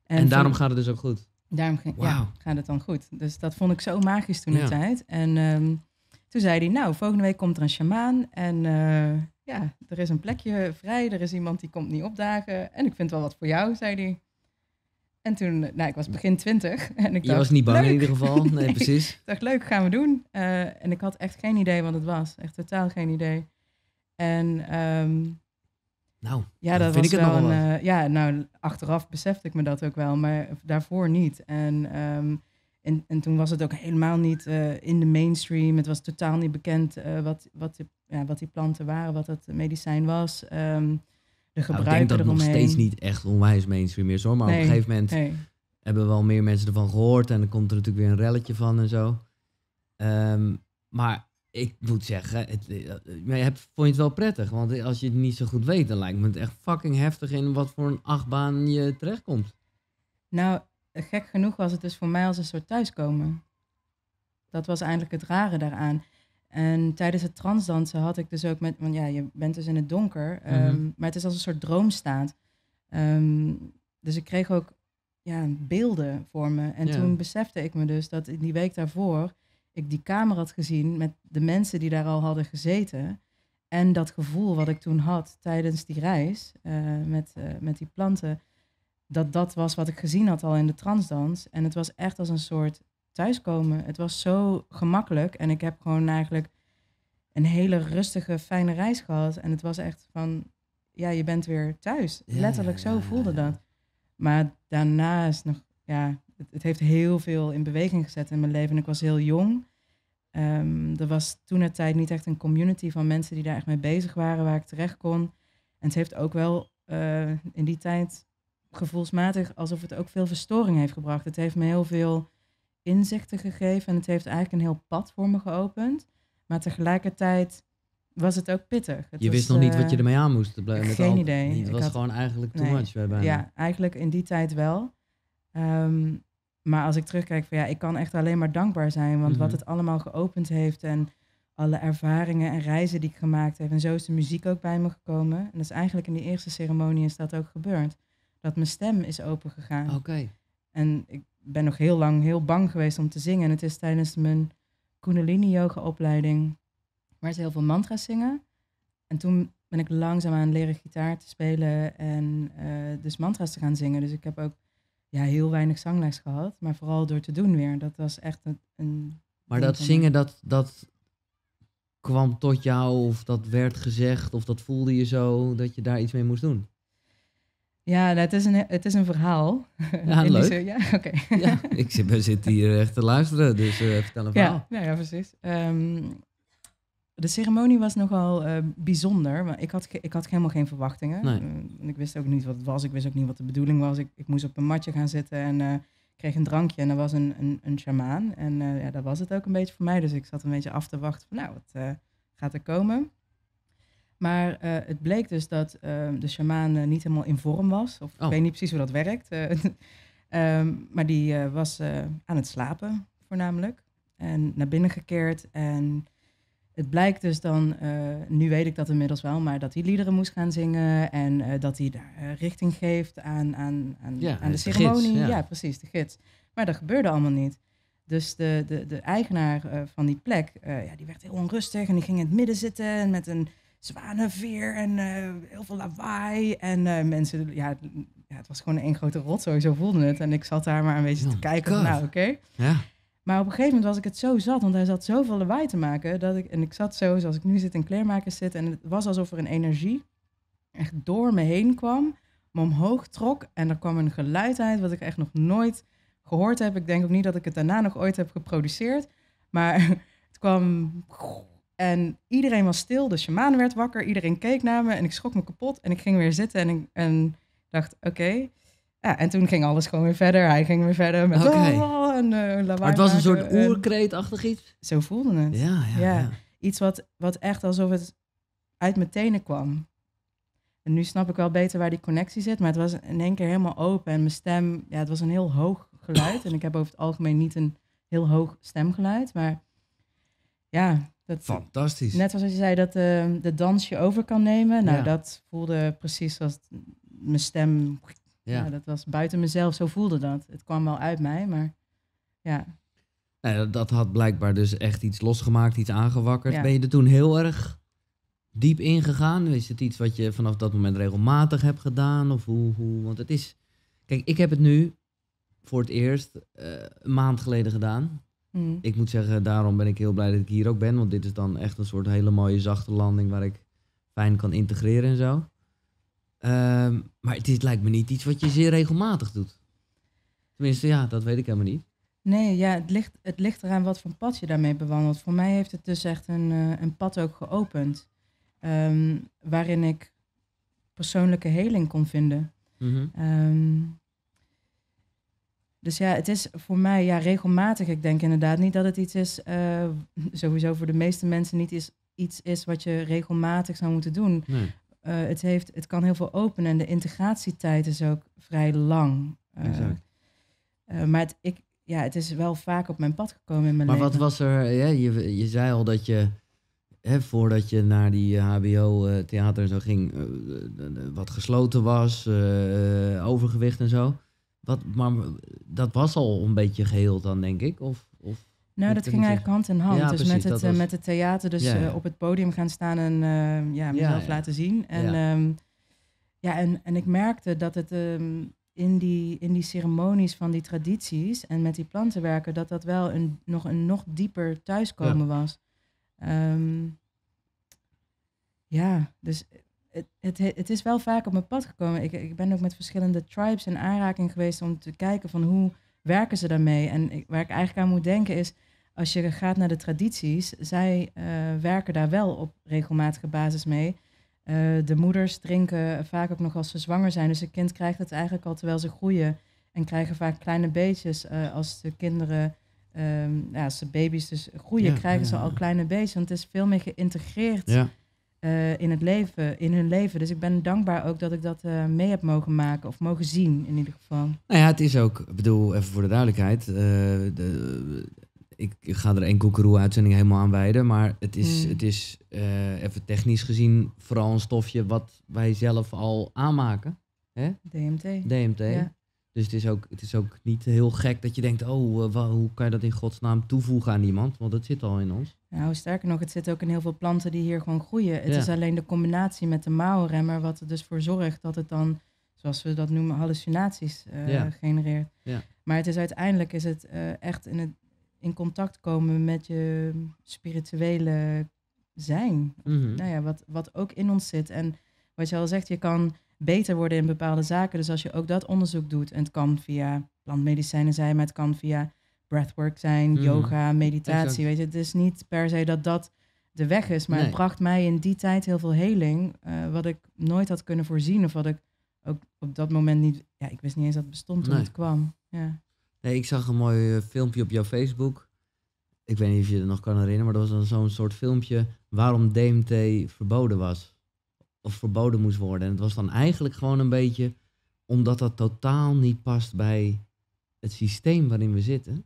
En, daarom gaat het dus ook goed. Daarom ja, gaat het dan goed. Dus dat vond ik zo magisch toen de tijd. En ehm, toen zei hij, nou, volgende week komt er een sjamaan. En eh, ja, er is een plekje vrij. Er is iemand die komt niet opdagen. En ik vind wel wat voor jou, zei hij. En toen, eh, nou, ik was begin twintig. (laughs) En ik Je was niet bang in ieder geval? (laughs) Nee, precies. Ik dacht, leuk, gaan we doen. Eh, en ik had echt geen idee wat het was. Echt totaal geen idee. En ehm, nou, ja, dat vind was ik wel het een, eh, Ja, nou, achteraf besefte ik me dat ook wel, maar daarvoor niet. En, ehm, en, toen was het ook helemaal niet in de mainstream. Het was totaal niet bekend wat, wat, de, ja, wat die planten waren, wat dat medicijn was. Um, nou, ik denk dat het nog steeds niet echt onwijs mainstream is hoor. Maar op een gegeven moment hebben wel meer mensen ervan gehoord. En dan komt er natuurlijk weer een relletje van en zo. Ehm, maar ik moet zeggen, het, eh, je hebt, vond je het wel prettig. Want als je het niet zo goed weet, dan lijkt me het echt fucking heftig in wat voor een achtbaan je terechtkomt. Nou, gek genoeg was het dus voor mij als een soort thuiskomen. Dat was eigenlijk het rare daaraan. En tijdens het transdansen had ik dus ook met, want ja, je bent dus in het donker, mhm. ehm, maar het is als een soort droomstaand. Ehm, dus ik kreeg ook ja, beelden voor me. En toen besefte ik me dus dat in die week daarvoor ik die kamer had gezien met de mensen die daar al hadden gezeten. En dat gevoel wat ik toen had tijdens die reis eh, met, eh, met die planten, dat dat was wat ik gezien had al in de transdans. En het was echt als een soort thuiskomen. Het was zo gemakkelijk en ik heb gewoon eigenlijk een hele rustige, fijne reis gehad. En het was echt van, ja, je bent weer thuis. Letterlijk zo voelde dat. Maar daarna is nog, ja, het, heeft heel veel in beweging gezet in mijn leven. En ik was heel jong. Ehm, er was toen een tijd niet echt een community van mensen die daar echt mee bezig waren, waar ik terecht kon. En het heeft ook wel eh, in die tijd gevoelsmatig alsof het ook veel verstoring heeft gebracht. Het heeft me heel veel inzichten gegeven. En het heeft eigenlijk een heel pad voor me geopend. Maar tegelijkertijd was het ook pittig. Het je wist nog niet wat je eh, ermee aan moest. Met geen idee. Het was gewoon eigenlijk too nee, much. Bijna. Ja, eigenlijk in die tijd wel. Ehm, maar als ik terugkijk van ja, ik kan echt alleen maar dankbaar zijn. Want wat mhm. het allemaal geopend heeft en alle ervaringen en reizen die ik gemaakt heb. En zo is de muziek ook bij me gekomen. En dat is eigenlijk in die eerste ceremonie is dat ook gebeurd. Dat mijn stem is opengegaan. Oké. En ik, ben nog heel lang heel bang geweest om te zingen. En het is tijdens mijn Kundalini-yoga-opleiding ze heel veel mantra's zingen. En toen ben ik langzaam aan leren gitaar te spelen en eh, dus mantra's te gaan zingen. Dus ik heb ook ja, heel weinig zangles gehad, maar vooral door te doen weer. Dat was echt een. een maar dat zingen, dat, dat kwam tot jou of dat werd gezegd of dat voelde je zo dat je daar iets mee moest doen? Ja, nou, het, is een, het is een verhaal. Ja, (laughs) leuk. ja, (laughs) oké. Ja, ik zit, hier echt te luisteren, dus eh, vertel een verhaal. Ja, nou ja, precies. Ehm, de ceremonie was nogal eh, bijzonder, maar ik had, ik had helemaal geen verwachtingen. Nee. Mm, ik wist ook niet wat het was, ik wist ook niet wat de bedoeling was. Ik, ik moest op een matje gaan zitten en eh, kreeg een drankje en er was een, een, een shamaan. En ja, dat was het ook een beetje voor mij, dus ik zat een beetje af te wachten van nou, wat gaat er komen? Maar eh, het bleek dus dat ehm, de shamaan eh, niet helemaal in vorm was. Of ik oh. weet niet precies hoe dat werkt. Eh. (laughs) Ehm, maar die was aan het slapen voornamelijk. En naar binnen gekeerd. En het blijkt dus dan, nu weet ik dat inmiddels wel, maar dat hij liederen moest gaan zingen. En dat hij daar richting geeft aan, aan, aan, aan de ceremonie. ja. precies, de gids. Maar dat gebeurde allemaal niet. Dus de, de, de eigenaar van die plek, ja, die werd heel onrustig en die ging in het midden zitten en met een zwanenveer en eh, heel veel lawaai. En eh, mensen, ja, ja, het was gewoon één grote rot, zo voelde het. En ik zat daar maar een beetje te kijken, van, nou oké. Ja. Maar op een gegeven moment was ik het zo zat, want hij zat zoveel lawaai te maken. Dat ik, en ik zat zo, zoals ik nu zit, in kleermakers zit. En het was alsof er een energie echt door me heen kwam, me omhoog trok. En er kwam een geluid uit wat ik echt nog nooit gehoord heb. Ik denk ook niet dat ik het daarna nog ooit heb geproduceerd. Maar (laughs) het kwam en iedereen was stil, de shaman werd wakker, iedereen keek naar me en ik schrok me kapot. En ik ging weer zitten en, ik, en dacht, oké. Ja, en toen ging alles gewoon weer verder. Hij ging weer verder met okay. Oh, oh, oh, en eh, lawaai het was een soort en... iets? Zo voelde het. Ja, ja, ja. ja. Iets wat, wat echt alsof het uit mijn tenen kwam. En nu snap ik wel beter waar die connectie zit. Maar het was in één keer helemaal open. En mijn stem, ja, het was een heel hoog geluid. En ik heb over het algemeen niet een heel hoog stemgeluid. Maar ja, Fantastisch. Net zoals je zei dat ehm, de dans je over kan nemen. Nou, dat voelde precies als mijn stem. Ja. Nou, dat was buiten mezelf, zo voelde dat. Het kwam wel uit mij, maar ja. dat had blijkbaar dus echt iets losgemaakt, iets aangewakkerd. Ben je er toen heel erg diep ingegaan? Is het iets wat je vanaf dat moment regelmatig hebt gedaan? Of hoe, hoe? Want het is. Kijk, ik heb het nu voor het eerst eh, een maand geleden gedaan. Hmm. Ik moet zeggen, daarom ben ik heel blij dat ik hier ook ben. Want dit is dan echt een soort hele mooie zachte landing waar ik fijn kan integreren en zo. Ehm, maar het lijkt me niet iets wat je zeer regelmatig doet. Tenminste, ja, dat weet ik helemaal niet. Nee, ja, het ligt, het ligt eraan wat voor pad je daarmee bewandelt. Voor mij heeft het dus echt een, eh, een pad ook geopend. Ehm, waarin ik persoonlijke heling kon vinden. Mm dus ja, het is voor mij ja, regelmatig. Ik denk inderdaad niet dat het iets is, eh, sowieso voor de meeste mensen niet is, iets is wat je regelmatig zou moeten doen. Nee. Eh, het, heeft, het kan heel veel openen en de integratietijd is ook vrij lang. Uh, maar het, ik, ja, het is wel vaak op mijn pad gekomen in mijn maar leven. Maar wat was er, je, je zei al dat je voordat je naar die HBO-theater zo ging, wat gesloten was, overgewicht en zo. Wat, maar dat was al een beetje geheel dan, denk ik? Of, of nou, dat ging eigenlijk hand in hand. dus met, het, eh, met het theater, dus eh, op het podium gaan staan en eh, ja, mezelf laten zien. En, ehm, ja. en, en ik merkte dat het ehm, in, die, in die ceremonies van die tradities en met die planten werken, dat dat wel een, nog een nog dieper thuiskomen was. Ehm, ja, dus het, het, is wel vaak op mijn pad gekomen. Ik, ik, ben ook met verschillende tribes in aanraking geweest om te kijken van hoe werken ze daarmee. En waar ik eigenlijk aan moet denken is, als je gaat naar de tradities, zij eh, werken daar wel op regelmatige basis mee. Eh, de moeders drinken vaak ook nog als ze zwanger zijn. Dus een kind krijgt het eigenlijk al terwijl ze groeien. En krijgen vaak kleine beetjes eh, als de kinderen, ehm, ja, als de baby's dus groeien, krijgen ze al kleine beetjes. Want het is veel meer geïntegreerd eh, in, het leven, in hun leven. Dus ik ben dankbaar ook dat ik dat eh, mee heb mogen maken of mogen zien in ieder geval. Nou ja, het is ook, ik bedoel, even voor de duidelijkheid. Eh, ik ga er één koekeroe-uitzending helemaal aan wijden. Maar het is, hmm. het is even technisch gezien vooral een stofje wat wij zelf al aanmaken. Hè? DMT. DMT. Ja. Dus het is, ook, het is ook niet heel gek dat je denkt, oh, eh, hoe kan je dat in godsnaam toevoegen aan iemand? Want dat zit al in ons. Nou, sterker nog, het zit ook in heel veel planten die hier gewoon groeien. Het is alleen de combinatie met de mouwremmer wat er dus voor zorgt dat het dan, zoals we dat noemen, hallucinaties eh, genereert. Ja. Maar het is uiteindelijk is het eh, echt in, het, in contact komen met je spirituele zijn. Mhm. Nou ja, wat, wat ook in ons zit. En wat je al zegt, je kan beter worden in bepaalde zaken. Dus als je ook dat onderzoek doet, en het kan via plantmedicijnen zijn, maar het kan via breathwork zijn, hmm. yoga, meditatie. Weet je, het is niet per se dat dat de weg is, maar het bracht mij in die tijd heel veel heling, eh, wat ik nooit had kunnen voorzien of wat ik ook op dat moment niet, ja, ik wist niet eens dat het bestond toen het kwam. Ja. Nee, ik zag een mooi eh, filmpje op jouw Facebook. Ik weet niet of je het nog kan herinneren, maar dat was dan zo'n soort filmpje waarom DMT verboden was of verboden moest worden. En het was dan eigenlijk gewoon een beetje omdat dat totaal niet past bij het systeem waarin we zitten.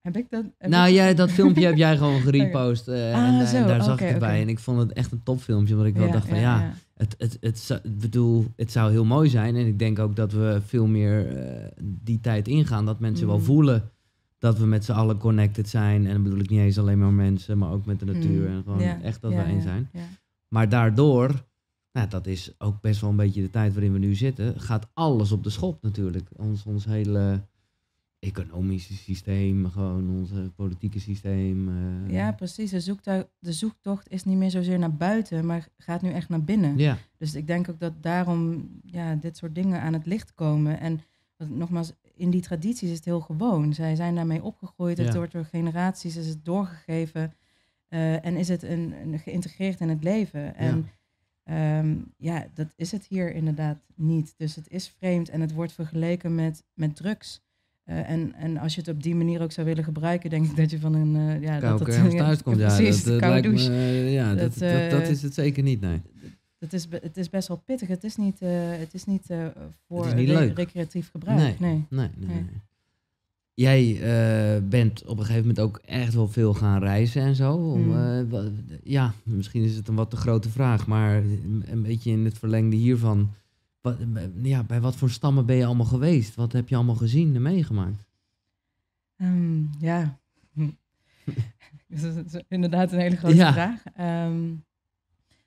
Heb ik dat? nou, ik... dat filmpje heb jij gewoon (laughs) oh gerepost. Eh, en, ah, eh, daar zag ik het bij. En ik vond het echt een topfilmpje. Omdat ik wel dacht van ja, Het, het, het, bedoel, het zou heel mooi zijn. En ik denk ook dat we veel meer eh, die tijd ingaan. Dat mensen wel mm. voelen dat we met z'n allen connected zijn. En dan bedoel ik niet eens alleen maar mensen, maar ook met de natuur. Mm. En gewoon echt dat we één zijn. Maar daardoor, nou, dat is ook best wel een beetje de tijd waarin we nu zitten, gaat alles op de schop natuurlijk. Ons, ons hele economische systeem, gewoon ons eh, politieke systeem. Eh. Ja, precies. De, de zoektocht is niet meer zozeer naar buiten, maar gaat nu echt naar binnen. Ja. Dus ik denk ook dat daarom ja, dit soort dingen aan het licht komen. En nogmaals, in die tradities is het heel gewoon. Zij zijn daarmee opgegroeid. Het wordt door generaties is het doorgegeven. Eh, en is het een, een, geïntegreerd in het leven? En ja. Ehm, ja. dat is het hier inderdaad niet. Dus het is vreemd en het wordt vergeleken met, met drugs. Eh, en, en als je het op die manier ook zou willen gebruiken, denk ik dat je van een... Uh, ja, dat het, thuis komt, ja. (laughs) Precies, dat, ja, dat, dat, is het zeker niet, nee. Dat is, het is best wel pittig. Het is niet, het is niet voor recreatief gebruik. nee, nee. nee. Jij eh, bent op een gegeven moment ook echt wel veel gaan reizen en zo. Om, mm. eh, ja, misschien is het een wat te grote vraag, maar een beetje in het verlengde hiervan. Wat, ja, bij wat voor stammen ben je allemaal geweest? Wat heb je allemaal gezien en meegemaakt? Ehm, ja, (laughs) dat is inderdaad een hele grote vraag. Ehm,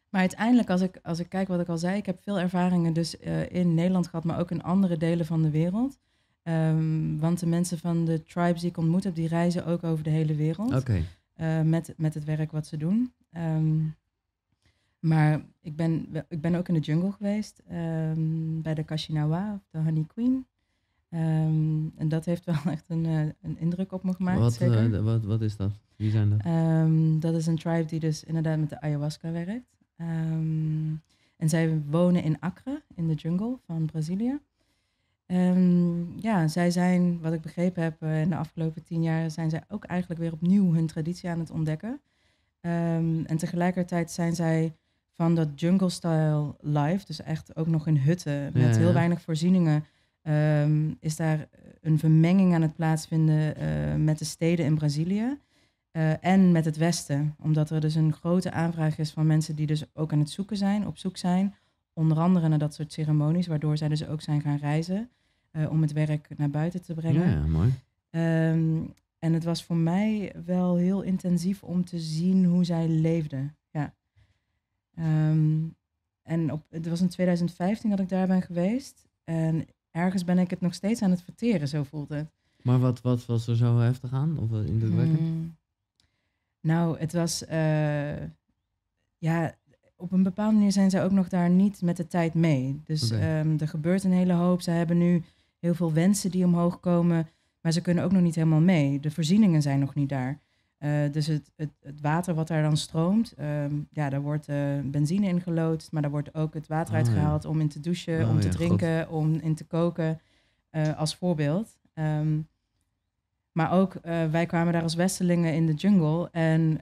maar uiteindelijk, als ik, als ik kijk wat ik al zei, ik heb veel ervaringen dus eh, in Nederland gehad, maar ook in andere delen van de wereld. Ehm, want de mensen van de tribes die ik ontmoet heb, die reizen ook over de hele wereld. Eh, met, met het werk wat ze doen. Ehm, maar ik ben, ik ben ook in de jungle geweest, ehm, bij de Kashinawa, of de Honey Queen. en dat heeft wel (laughs) echt een, eh, een indruk op me gemaakt. Wat, eh, wat, wat is dat? Wie zijn dat? dat is een tribe die dus inderdaad met de ayahuasca werkt. en zij wonen in Acre, in de jungle van Brazilië. Ehm, ja, zij zijn, wat ik begrepen heb, eh, in de afgelopen tien jaar zijn zij ook eigenlijk weer opnieuw hun traditie aan het ontdekken. Ehm, en tegelijkertijd zijn zij van dat jungle-style life, dus echt ook nog in hutten met heel weinig voorzieningen, ehm, is daar een vermenging aan het plaatsvinden eh, met de steden in Brazilië. Eh, en met het Westen, omdat er dus een grote aanvraag is van mensen die dus ook aan het zoeken zijn, op zoek zijn, onder andere naar dat soort ceremonies, waardoor zij dus ook zijn gaan reizen eh, om het werk naar buiten te brengen. Ja, mooi. Ehm, en het was voor mij wel heel intensief om te zien hoe zij leefden. Ja. Ehm, en op, het was in 2015 dat ik daar ben geweest. En ergens ben ik het nog steeds aan het verteren, zo voelt het. Maar wat, wat was er zo heftig aan? Of indrukwekkend? Hmm. Nou, het was. Eh, ja, op een bepaalde manier zijn zij ook nog daar niet met de tijd mee. Dus ehm, er gebeurt een hele hoop. Ze hebben nu heel veel wensen die omhoog komen, maar ze kunnen ook nog niet helemaal mee. De voorzieningen zijn nog niet daar. Eh, dus het, het, het, water wat daar dan stroomt, ehm, ja, daar wordt eh, benzine in gelood, maar daar wordt ook het water ah, uitgehaald om in te douchen, ah, om te drinken, om in te koken, eh, als voorbeeld. Ehm, maar ook, wij kwamen daar als westelingen in de jungle en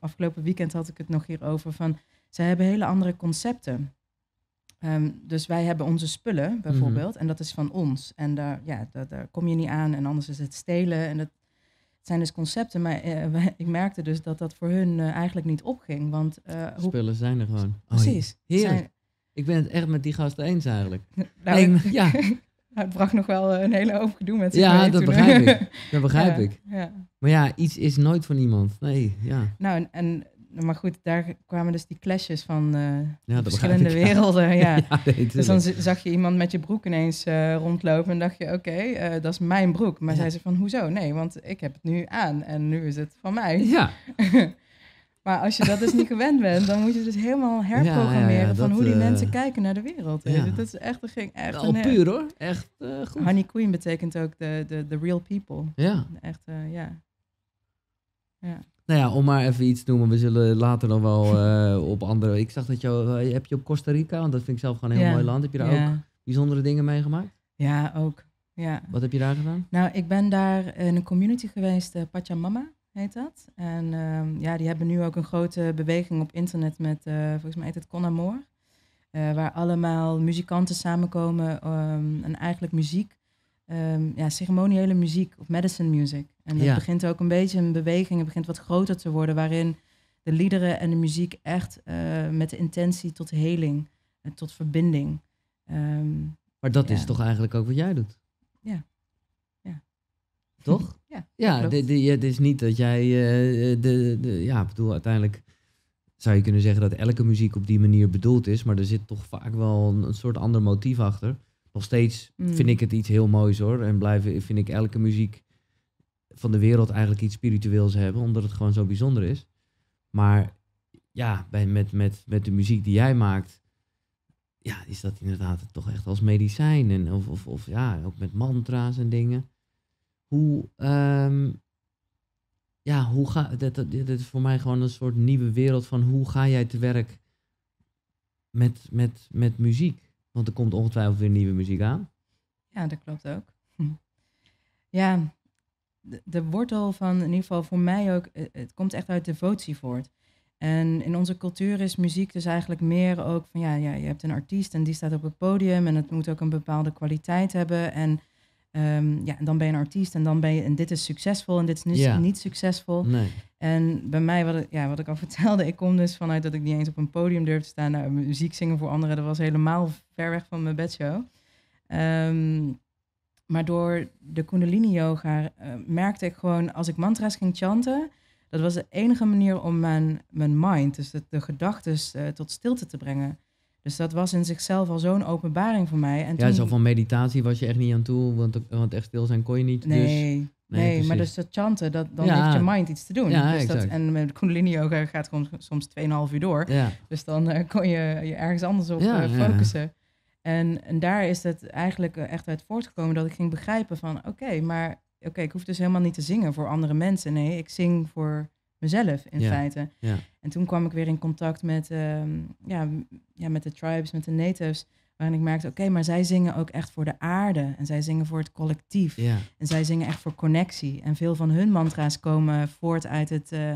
afgelopen weekend had ik het nog hierover, van zij hebben hele andere concepten. Ehm, dus wij hebben onze spullen mhm. bijvoorbeeld, en dat is van ons. En daar, ja, daar, daar, kom je niet aan, en anders is het stelen. En dat zijn dus concepten, maar eh, (laughs) ik merkte dus dat dat voor hun eh, eigenlijk niet opging. Want, eh, hoe... Spullen zijn er gewoon. Precies. heerlijk. Ik ben het echt met die gast eens eigenlijk. (laughs) Nou, ik... ja. (laughs) het bracht nog wel eh, een hele hoop gedoe met zich ja, mee. dat begrijp ik. (laughs) Dat begrijp ik. Ja. Maar ja, iets is nooit van iemand. Nee, ja. Nou, en, en maar goed, daar kwamen dus die clashes van uh, verschillende (laughs) werelden. Ja. dus dan zag je iemand met je broek ineens eh, rondlopen en dacht je, oké, dat is mijn broek. Maar zij zei van, hoezo? Nee, want ik heb het nu aan en nu is het van mij. Ja. (laughs) Maar als je dat dus niet (laughs) gewend bent, dan moet je dus helemaal herprogrammeren van hoe die eh, mensen kijken naar de wereld. Dat is echt, dat ging echt. Al eh, puur hoor, echt eh, goed. Honey Queen betekent ook de, de, de real people. Ja. Echt, ja. ja. Nou ja, om maar even iets te noemen. We zullen later nog wel (laughs) op andere... Ik zag dat jou, heb je op Costa Rica, want dat vind ik zelf gewoon een heel mooi land. Heb je daar ook bijzondere dingen meegemaakt? Ja, ook. Ja. Wat heb je daar gedaan? Nou, ik ben daar in een community geweest, Pachamama heet dat. En ehm, ja, die hebben nu ook een grote beweging op internet met, eh, volgens mij heet het Con eh, waar allemaal muzikanten samenkomen ehm, en eigenlijk muziek, ehm, ja, ceremoniële muziek of medicine music. En het begint ook een beetje een beweging, het begint wat groter te worden, waarin de liederen en de muziek echt eh, met de intentie tot heling en tot verbinding. maar dat is toch eigenlijk ook wat jij doet? Ja toch? Ja, ja de, het is niet dat jij uh, de, de, ja, bedoel, uiteindelijk zou je kunnen zeggen dat elke muziek op die manier bedoeld is, maar er zit toch vaak wel een, soort ander motief achter. Nog steeds mm. vind ik het iets heel moois hoor. En blijven, vind ik elke muziek van de wereld eigenlijk iets spiritueels hebben, omdat het gewoon zo bijzonder is. Maar ja, bij, met, met, met de muziek die jij maakt, ja, is dat inderdaad toch echt als medicijn. En of, of, of ja, ook met mantra's en dingen hoe, ehm, ja, hoe ga, dit, dit, is voor mij gewoon een soort nieuwe wereld van hoe ga jij te werk met, met, met muziek? Want er komt ongetwijfeld weer nieuwe muziek aan. Ja, dat klopt ook. Hm. Ja, de, de, wortel van, in ieder geval voor mij ook, eh, het, komt echt uit devotie voort. En in onze cultuur is muziek dus eigenlijk meer ook van ja, ja, je hebt een artiest en die staat op het podium en het moet ook een bepaalde kwaliteit hebben. En Ehm, ja, en dan ben je een artiest en dan ben je, en dit is succesvol en dit is niet, niet succesvol. Nee. En bij mij, wat, ik, ja, wat ik al (laughs) vertelde, ik kom dus vanuit dat ik niet eens op een podium durf te staan. naar nou, muziek zingen voor anderen, dat was helemaal ver weg van mijn bedshow. Um, maar door de Kundalini Yoga eh, merkte ik gewoon, als ik mantra's ging chanten, dat was de enige manier om mijn, mijn mind, dus de, de gedachten, eh, tot stilte te brengen. Dus dat was in zichzelf al zo'n openbaring voor mij. En ja, toen... zo van meditatie was je echt niet aan toe, want, want echt stil zijn kon je niet. Nee, dus... nee, nee maar dus dat chanten, dat, dan ja. je mind iets te doen. Ja, dus dat, en met eh, kundalini yoga gaat gewoon soms 2,5 uur door. Ja. Dus dan eh, kon je je ergens anders op eh, focussen. En, en, daar is het eigenlijk echt uit voortgekomen dat ik ging begrijpen van... oké, maar oké, ik hoef dus helemaal niet te zingen voor andere mensen. Nee, ik zing voor mezelf in feite. Ja. En toen kwam ik weer in contact met, ehm, ja, ja, met de tribes, met de natives. Waarin ik merkte, oké, maar zij zingen ook echt voor de aarde. En zij zingen voor het collectief. En zij zingen echt voor connectie. En veel van hun mantra's komen voort uit het, eh,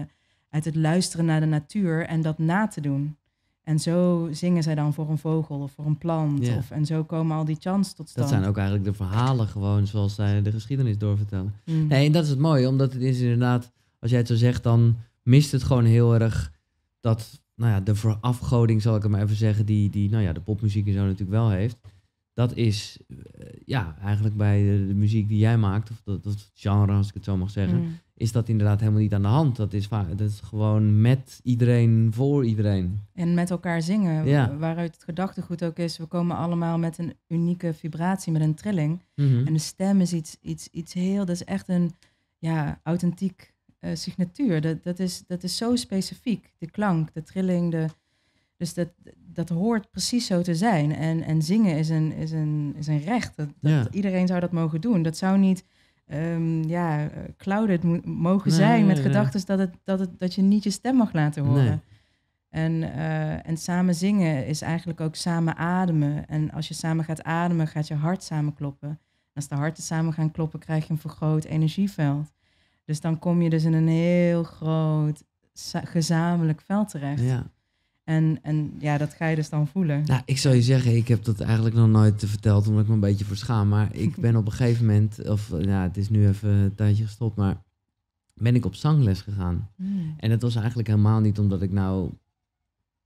uit het luisteren naar de natuur en dat na te doen. En zo zingen zij dan voor een vogel of voor een plant. Of, en zo komen al die chants tot stand. Dat zijn ook eigenlijk de verhalen gewoon zoals zij de geschiedenis doorvertellen. Mm. Nee, en dat is het mooie, omdat het is inderdaad als jij het zo zegt, dan mist het gewoon heel erg dat, nou ja, de verafgoding, zal ik hem maar even zeggen, die, die nou ja, de popmuziek en zo natuurlijk wel heeft. Dat is, eh, ja, eigenlijk bij de, muziek die jij maakt, of dat, dat genre, als ik het zo mag zeggen, mm. is dat inderdaad helemaal niet aan de hand. Dat is, dat is gewoon met iedereen, voor iedereen. En met elkaar zingen, waaruit het gedachtegoed ook is, we komen allemaal met een unieke vibratie, met een trilling. Mhm. En de stem is iets, iets, iets heel, dat is echt een, ja, authentiek uh, signatuur. Dat, dat, is, dat is zo specifiek. De klank, de trilling, de, dus dat, dat hoort precies zo te zijn. En, en zingen is een, is een, is een recht. Dat, dat Iedereen zou dat mogen doen. Dat zou niet um, ja, eh, clouded mogen zijn met gedachten dat, het, dat, het, dat je niet je stem mag laten horen. En, eh, en samen zingen is eigenlijk ook samen ademen. En als je samen gaat ademen, gaat je hart samen kloppen. als de harten samen gaan kloppen, krijg je een vergroot energieveld. Dus dan kom je dus in een heel groot gezamenlijk veld terecht. Ja. En, en ja, dat ga je dus dan voelen. Nou, ik zou je zeggen, ik heb dat eigenlijk nog nooit verteld, omdat ik me een beetje voor schaam. Maar ik ben op een gegeven moment, of eh, ja, het is nu even een tijdje gestopt, maar ben ik op zangles gegaan. Hmm. En dat was eigenlijk helemaal niet omdat ik nou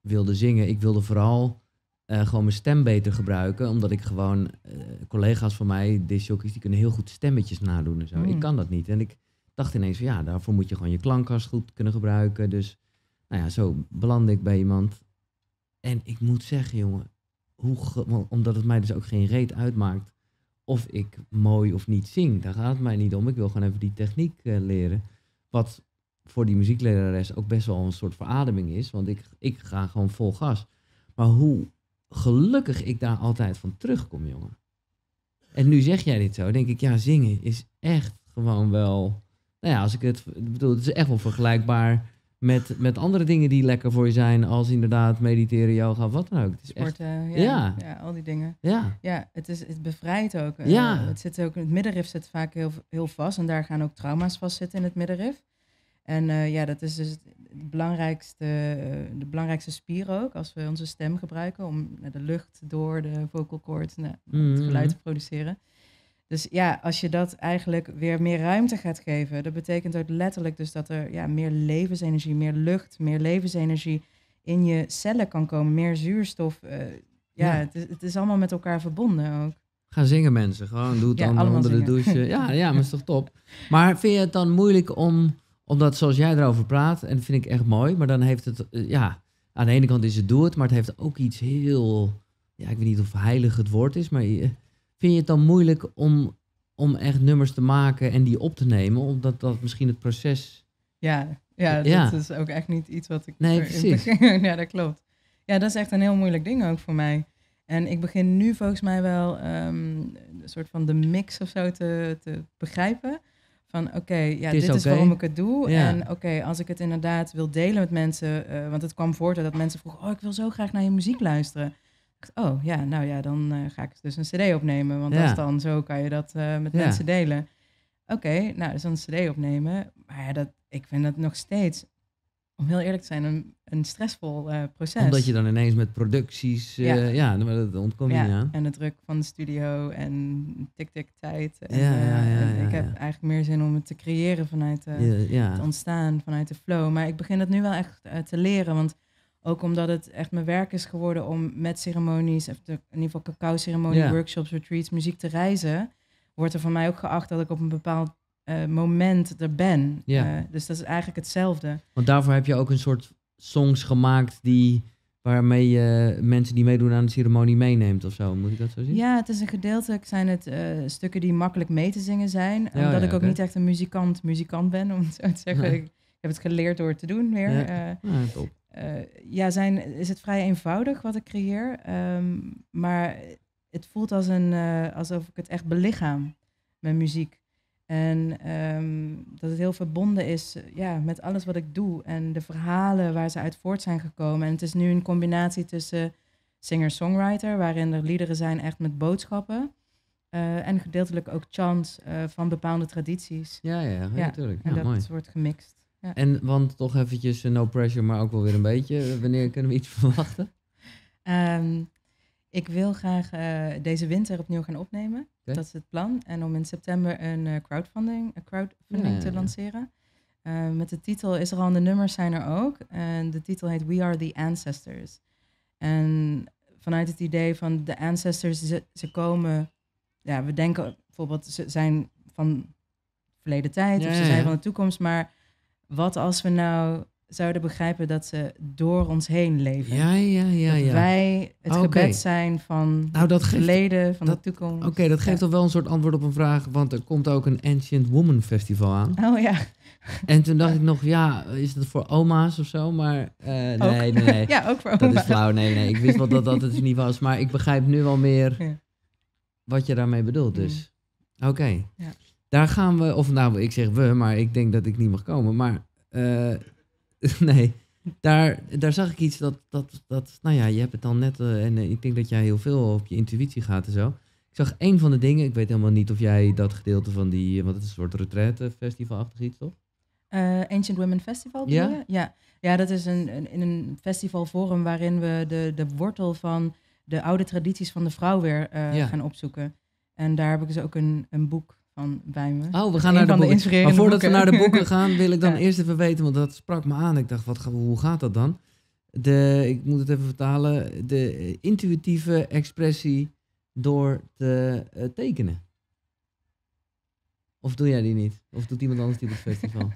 wilde zingen. Ik wilde vooral eh, gewoon mijn stem beter gebruiken, omdat ik gewoon eh, collega's van mij, disjockeys, die kunnen heel goed stemmetjes nadoen en zo. Ik hmm. kan dat niet. En ik dacht ineens van ja, daarvoor moet je gewoon je klankkast goed kunnen gebruiken. Dus nou ja, zo beland ik bij iemand. En ik moet zeggen, jongen, hoe omdat het mij dus ook geen reet uitmaakt of ik mooi of niet zing. Daar gaat het mij niet om. Ik wil gewoon even die techniek eh, leren. Wat voor die muzieklerares ook best wel een soort verademing is. Want ik, ik ga gewoon vol gas. Maar hoe gelukkig ik daar altijd van terugkom, jongen. En nu zeg jij dit zo, denk ik, ja, zingen is echt gewoon wel nou ja, als ik het bedoel, het is echt wel vergelijkbaar met, met andere dingen die lekker voor je zijn, als inderdaad mediteren, yoga, wat dan ook. Het is Sporten, ja, ja, al die dingen. Ja, ja het, is, het bevrijdt ook. Eh, ja. het, zit ook. Het middenrif zit vaak heel, heel vast en daar gaan ook trauma's vastzitten in het middenrif. En eh, ja, dat is dus het belangrijkste, eh, de belangrijkste spier ook, als we onze stem gebruiken om de lucht door de vocal cords nou, het mm-hmm. geluid te produceren. Dus ja, als je dat eigenlijk weer meer ruimte gaat geven, dat betekent ook letterlijk dus dat er ja, meer levensenergie, meer lucht, meer levensenergie in je cellen kan komen, meer zuurstof. Eh, ja, Het, is, het, is, allemaal met elkaar verbonden ook. Ga zingen mensen, gewoon doe het dan onder de douche. Ja, ja, maar is toch top. (laughs) Maar vind je het dan moeilijk om, omdat zoals jij erover praat, en dat vind ik echt mooi, maar dan heeft het, eh, ja, aan de ene kant is het doe het, maar het heeft ook iets heel, ja, ik weet niet of heilig het woord is, maar... Vind je het dan moeilijk om, om echt nummers te maken en die op te nemen? Omdat dat misschien het proces... Ja, ja, dat is ook echt niet iets wat ik... Nee, precies. (laughs) ja, dat klopt. Ja, dat is echt een heel moeilijk ding ook voor mij. En ik begin nu volgens mij wel ehm, een soort van de mix of zo te, te begrijpen. Van oké, ja, dit is waarom ik het doe. En oké, als ik het inderdaad wil delen met mensen. Eh, want het kwam voort dat mensen vroegen: Oh, ik wil zo graag naar je muziek luisteren oh ja, nou ja, dan eh, ga ik dus een cd opnemen. Want dan zo kan je dat eh, met mensen delen. Oké, nou, dus dan een cd opnemen. Maar ja, dat, ik vind dat nog steeds, om heel eerlijk te zijn, een, een stressvol eh, proces. Omdat je dan ineens met producties, ja, ja dat ontkom je aan. En de druk van de studio en tik-tik-tijd. En, ik heb eigenlijk meer zin om het te creëren vanuit het ontstaan, vanuit de flow. Maar ik begin dat nu wel echt te leren, want ook omdat het echt mijn werk is geworden om met ceremonies, of in ieder geval cacao-ceremonie, workshops, retreats, muziek te reizen. Wordt er van mij ook geacht dat ik op een bepaald eh, moment er ben. Ja. Eh, dus dat is eigenlijk hetzelfde. Want daarvoor heb je ook een soort songs gemaakt die waarmee je mensen die meedoen aan de ceremonie meeneemt of zo. Moet ik dat zo zien? Ja, het is een gedeelte. Ik zijn het eh, stukken die makkelijk mee te zingen zijn. Oh omdat ik ook niet echt een muzikant muzikant ben, om het zo te zeggen. Ik heb het geleerd door het te doen weer. Ah, top. Eh, ja, zijn, is het vrij eenvoudig wat ik creëer. Ehm, maar het voelt als een, eh, alsof ik het echt belichaam, met muziek. En ehm, dat het heel verbonden is eh, ja, met alles wat ik doe en de verhalen waar ze uit voort zijn gekomen. En het is nu een combinatie tussen singer-songwriter, waarin er liederen zijn echt met boodschappen. en gedeeltelijk ook chants van bepaalde tradities. Ja, ja, natuurlijk. En dat wordt gemixt. En want toch eventjes eh, no pressure, maar ook wel weer een beetje. Eh, wanneer kunnen we iets (laughs) verwachten? Ehm, ik wil graag eh, deze winter opnieuw gaan opnemen. Dat is het plan. En om in september een crowdfunding, een crowdfunding te lanceren. met de titel is er al, de nummers zijn er ook. En de titel heet We Are the Ancestors. En vanuit het idee van de ancestors, ze, komen, ja, we denken bijvoorbeeld, ze zijn van verleden tijd of ze zijn van de toekomst, maar wat als we nou zouden begrijpen dat ze door ons heen leven. Ja, ja, ja. ja. Dat wij het ah, gebed zijn van het nou, verleden, van de toekomst. Oké, dat geeft toch wel een soort antwoord op een vraag, want er komt ook een Ancient Woman Festival aan. Oh ja. En toen dacht ik nog, ja, is dat voor oma's of zo? Maar eh, nee, nee, (laughs) ja, ook voor oma's. Dat is flauw, nee, nee. Ik wist wel dat dat het niet was, maar ik begrijp nu al meer wat je daarmee bedoelt, dus. Mm. Oké. Ja. Daar gaan we, of nou, ik zeg we, maar ik denk dat ik niet mag komen. Maar eh, (laughs) nee, daar, daar zag ik iets dat, dat, dat, nou ja, je hebt het dan net, eh, en eh, ik denk dat jij heel veel op je intuïtie gaat en zo. Ik zag een van de dingen, ik weet helemaal niet of jij dat gedeelte van die, want het is een soort retraite festivalachtig iets, toch? Ancient Women Festival, ja? ja. Ja, dat is een, in een festivalforum waarin we de, de wortel van de oude tradities van de vrouw weer gaan opzoeken. En daar heb ik dus ook een, een boek van bij me. Oh, we gaan naar de boeken. maar voordat we naar de boeken gaan, wil ik (laughs) dan eerst even weten, want dat sprak me aan. Ik dacht, wat, hoe gaat dat dan? De, ik moet het even vertalen, de eh, intuïtieve expressie door te eh, tekenen. Of doe jij die niet? Of doet iemand anders die op het (laughs) festival?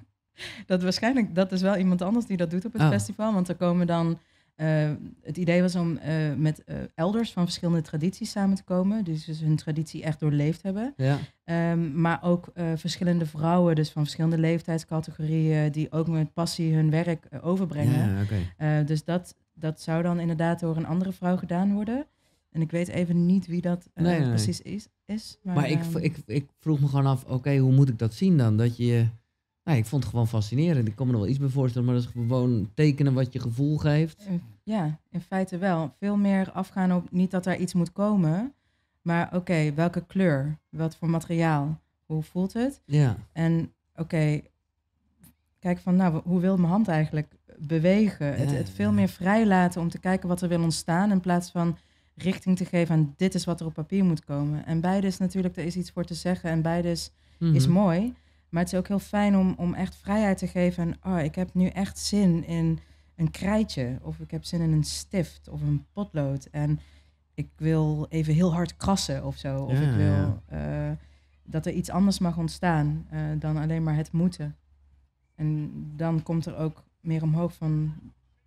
dat waarschijnlijk, dat is wel iemand anders die dat doet op het oh. festival, want er komen dan eh, het idee was om eh, met eh, elders van verschillende tradities samen te komen. Dus, dus hun traditie echt doorleefd hebben. Ja. Ehm, maar ook verschillende vrouwen, dus van verschillende leeftijdscategorieën, die ook met passie hun werk overbrengen. dus dat, dat zou dan inderdaad door een andere vrouw gedaan worden. En ik weet even niet wie dat precies is. is maar, ik, ehm, ik, ik, vroeg me gewoon af, oké, hoe moet ik dat zien dan? Dat je nou, ik vond het gewoon fascinerend. Ik kan me er wel iets bij voorstellen, maar dat is gewoon tekenen wat je gevoel geeft. Ja, in feite wel. Veel meer afgaan op niet dat daar iets moet komen, maar oké, welke kleur, wat voor materiaal, hoe voelt het? Ja. En oké, kijk van nou, hoe wil mijn hand eigenlijk bewegen? het, het, veel ja. meer vrijlaten om te kijken wat er wil ontstaan in plaats van richting te geven aan dit is wat er op papier moet komen. En beide is natuurlijk, er is iets voor te zeggen en beide is mhm. mooi. Maar het is ook heel fijn om, om echt vrijheid te geven. En, oh, ik heb nu echt zin in een krijtje. Of ik heb zin in een stift of een potlood. En ik wil even heel hard krassen of zo. Of ik wil eh, dat er iets anders mag ontstaan eh, dan alleen maar het moeten. En dan komt er ook meer omhoog van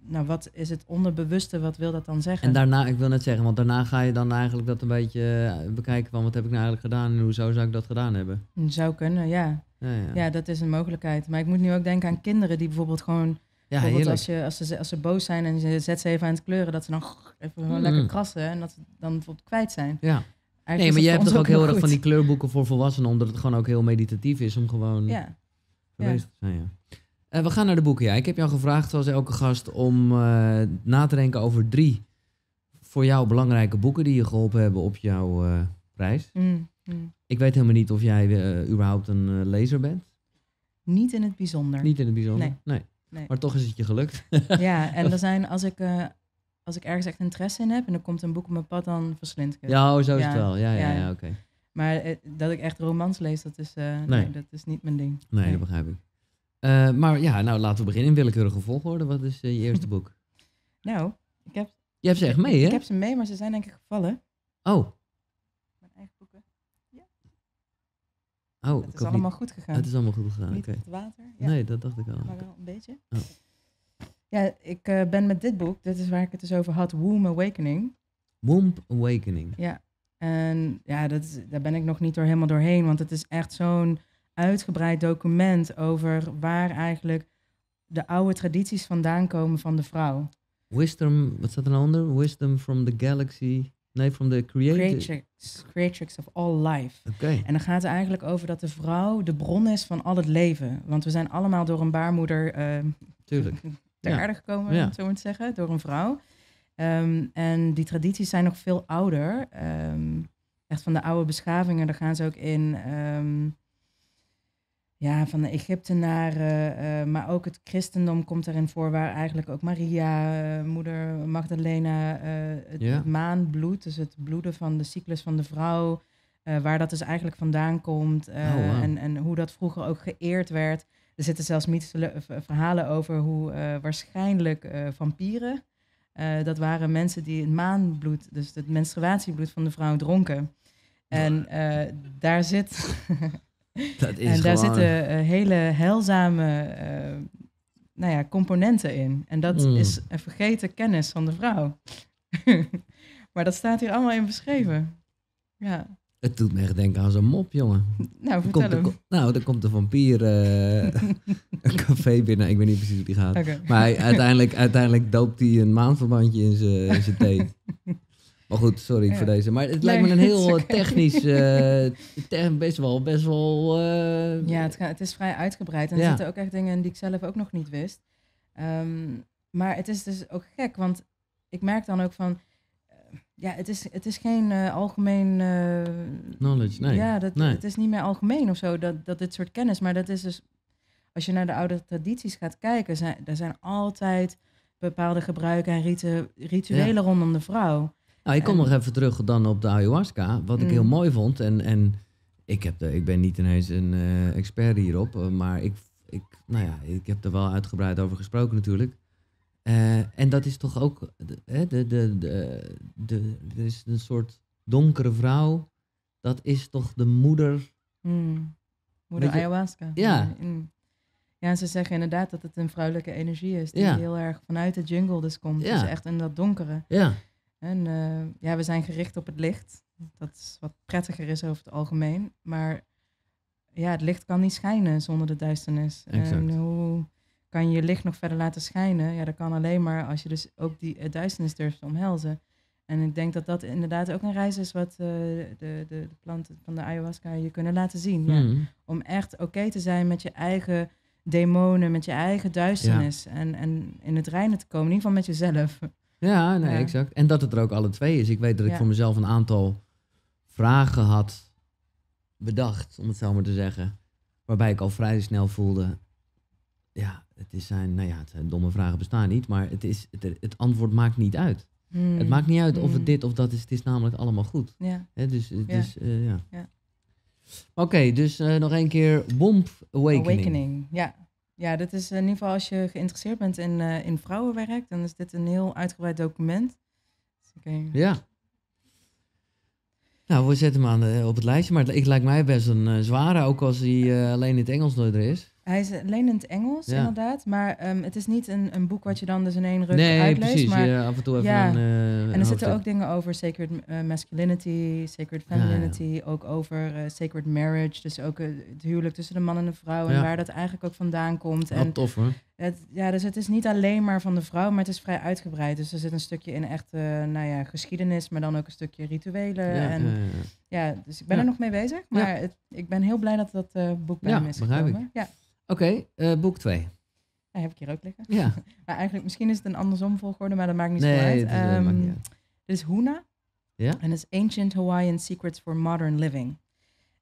nou, wat is het onderbewuste, wat wil dat dan zeggen? En daarna, ik wil net zeggen, want daarna ga je dan eigenlijk dat een beetje eh, bekijken van wat heb ik nou eigenlijk gedaan en hoe zou ik dat gedaan hebben? Mm, zou kunnen, ja. Ja, ja. ja, dat is een mogelijkheid. Maar ik moet nu ook denken aan kinderen die bijvoorbeeld gewoon ja, Bijvoorbeeld als, je, als, ze, als ze boos zijn en ze zet ze even aan het kleuren, dat ze dan even mm. lekker krassen en dat ze dan bijvoorbeeld kwijt zijn. Ja. nee, maar je hebt toch ook heel erg van die kleurboeken voor volwassenen, omdat het gewoon ook heel meditatief is om gewoon ja. bezig te zijn. Ja. Eh, we gaan naar de boeken. Ja. Ik heb jou gevraagd, zoals elke gast, om eh, na te denken over drie voor jou belangrijke boeken die je geholpen hebben op jouw uh, reis. Mm, mm. Ik weet helemaal niet of jij überhaupt een lezer bent. Niet in het bijzonder. Niet in het bijzonder. Nee. nee. Maar toch is het je gelukt. (laughs) ja, en er (laughs) zijn als ik. als ik ergens echt interesse in heb en er komt een boek op mijn pad, dan verslind ik het. Ja, oh, zo is het wel. Ja, ja, ja, oké. Maar dat ik echt romans lees, dat is, nee. dat is niet mijn ding. nee. dat begrijp ik. Eh, maar ja, nou laten we beginnen in willekeurige volgorde. Wat is eh, je eerste boek? (laughs) Nou, ik heb... Je hebt ze echt mee, hè? Ik heb ze mee, maar ze zijn denk ik gevallen. Oh. Mijn eigen boeken. Ja. Oh, het is allemaal goed gegaan. Het is allemaal goed gegaan, Niet het water. Ja. Nee, dat dacht ik al. Maar wel een beetje. Oh. Ja, ik eh, ben met dit boek, dit is waar ik het dus over had, Womb Awakening. Womb Awakening. Ja. En ja, dat daar ben ik nog niet door helemaal doorheen, want het is echt zo'n uitgebreid document over waar eigenlijk de oude tradities vandaan komen van de vrouw. Wisdom, wat staat er nou onder? Wisdom from the galaxy. Nee, from the creator. Creatrix, creatrix of all life. Oké. En dan gaat het eigenlijk over dat de vrouw de bron is van al het leven. Want we zijn allemaal door een baarmoeder uh, Tuurlijk. (laughs) ter aarde gekomen, ja. zo moet zeggen, door een vrouw. Ehm, en die tradities zijn nog veel ouder. Ehm, echt van de oude beschavingen, daar gaan ze ook in. Ehm, ja, van de Egyptenaren, eh, maar ook het christendom komt erin voor, waar eigenlijk ook Maria, eh, moeder Magdalena, eh, het, het, maanbloed, dus het bloeden van de cyclus van de vrouw, waar dat dus eigenlijk vandaan komt oh, en, en hoe dat vroeger ook geëerd werd. Er zitten zelfs mythische verhalen over hoe waarschijnlijk vampieren, dat waren mensen die het maanbloed, dus het menstruatiebloed van de vrouw dronken. En daar zit, (laughs) Dat is en daar zitten eh, hele heilzame eh, nou ja, componenten in. En dat mm. is een vergeten kennis van de vrouw. (laughs) maar dat staat hier allemaal in beschreven. Ja. Het doet me echt denken aan zo'n mop, jongen. Nou, vertel hem. nou, dan komt de vampier eh, (laughs) een café binnen. Ik weet niet precies hoe die gaat. Maar hij, uiteindelijk, uiteindelijk doopt hij een maanverbandje in zijn (laughs) thee. Maar goed, sorry voor deze. Maar het lijkt me een (laughs) heel eh, technisch, uh, (laughs) best wel, best wel... Eh, ja, het, het, is vrij uitgebreid. En ja. er zitten ook echt dingen in die ik zelf ook nog niet wist. Ehm, maar het is dus ook gek, want ik merk dan ook van... ja, het is, het is geen algemeen... Knowledge, nee. Ja, dat, nee. het is niet meer algemeen of zo, dat, dat dit soort kennis. Maar dat is dus... Als je naar de oude tradities gaat kijken, zijn, er zijn altijd bepaalde gebruiken en rite rituelen rondom de vrouw. Nou, ik kom nog even terug dan op de ayahuasca. Wat ik heel mm. mooi vond. En, en ik, heb de, ik ben niet ineens een eh, expert hierop. Eh, maar ik, ik, nou ja, ik heb er wel uitgebreid over gesproken natuurlijk. Eh, en dat is toch ook. De, de, de, de, is een soort donkere vrouw. Dat is toch de moeder. Mm. Moeder ayahuasca. Ja. Mm, ja, ze zeggen inderdaad dat het een vrouwelijke energie is die heel erg vanuit de jungle dus komt. Ja. Dus echt in dat donkere. Ja. En eh, ja, we zijn gericht op het licht. Dat is wat prettiger is over het algemeen. Maar ja, het licht kan niet schijnen zonder de duisternis. En hoe kan je je licht nog verder laten schijnen? Ja, dat kan alleen maar als je dus ook die eh, duisternis durft te omhelzen. En ik denk dat dat inderdaad ook een reis is wat eh, de, de, de, planten van de ayahuasca je kunnen laten zien. Ja. Hmm. Om echt oké te zijn met je eigen demonen, met je eigen duisternis. En, en in het reinen te komen, in ieder geval met jezelf. Ja, nee, exact. En dat het er ook alle twee is. Ik weet dat ik voor mezelf een aantal vragen had bedacht, om het zo maar te zeggen. Waarbij ik al vrij snel voelde, ja, het is zijn, nou ja, het domme vragen bestaan niet, maar het, is, het, antwoord maakt niet uit. Hmm. Het maakt niet uit of het hmm. dit of dat is, het is namelijk allemaal goed. Ja. dus dus ja. Oké, dus eh, nog één keer Womp Awakening. Awakening, ja. Ja, dat is in ieder geval als je geïnteresseerd bent in, eh, in vrouwenwerk, dan is dit een heel uitgebreid document. Dus eh, Ja. Nou, we zetten hem aan op het lijstje, maar het, lijkt mij best een eh, zware, ook als hij alleen in het Engels nooit er is. Hij is lenend Engels, inderdaad. Maar ehm, het is niet een, een, boek wat je dan dus in één ruk nee, uitleest. Precies, af en toe even een, uh, En er zitten ook dingen over sacred eh, masculinity, sacred femininity. ook over eh, sacred marriage. Dus ook het huwelijk tussen de man en de vrouw. En waar dat eigenlijk ook vandaan komt. Wat en tof hoor. Het, ja, dus het is niet alleen maar van de vrouw, maar het is vrij uitgebreid. Dus er zit een stukje in echte, nou ja, geschiedenis. Maar dan ook een stukje rituelen. en, ja, dus ik ben er nog mee bezig. Maar het, ik ben heel blij dat dat boek bij me is begrijp gekomen. Ik. Ja, Oké, eh, boek 2. Daar heb ik hier ook liggen. Ja. (laughs) maar eigenlijk, misschien is het een andersom volgorde, maar dat maakt niet nee, uit. Nee, um, maakt niet ehm, uit. Dit is Huna. Ja. En het is Ancient Hawaiian Secrets for Modern Living.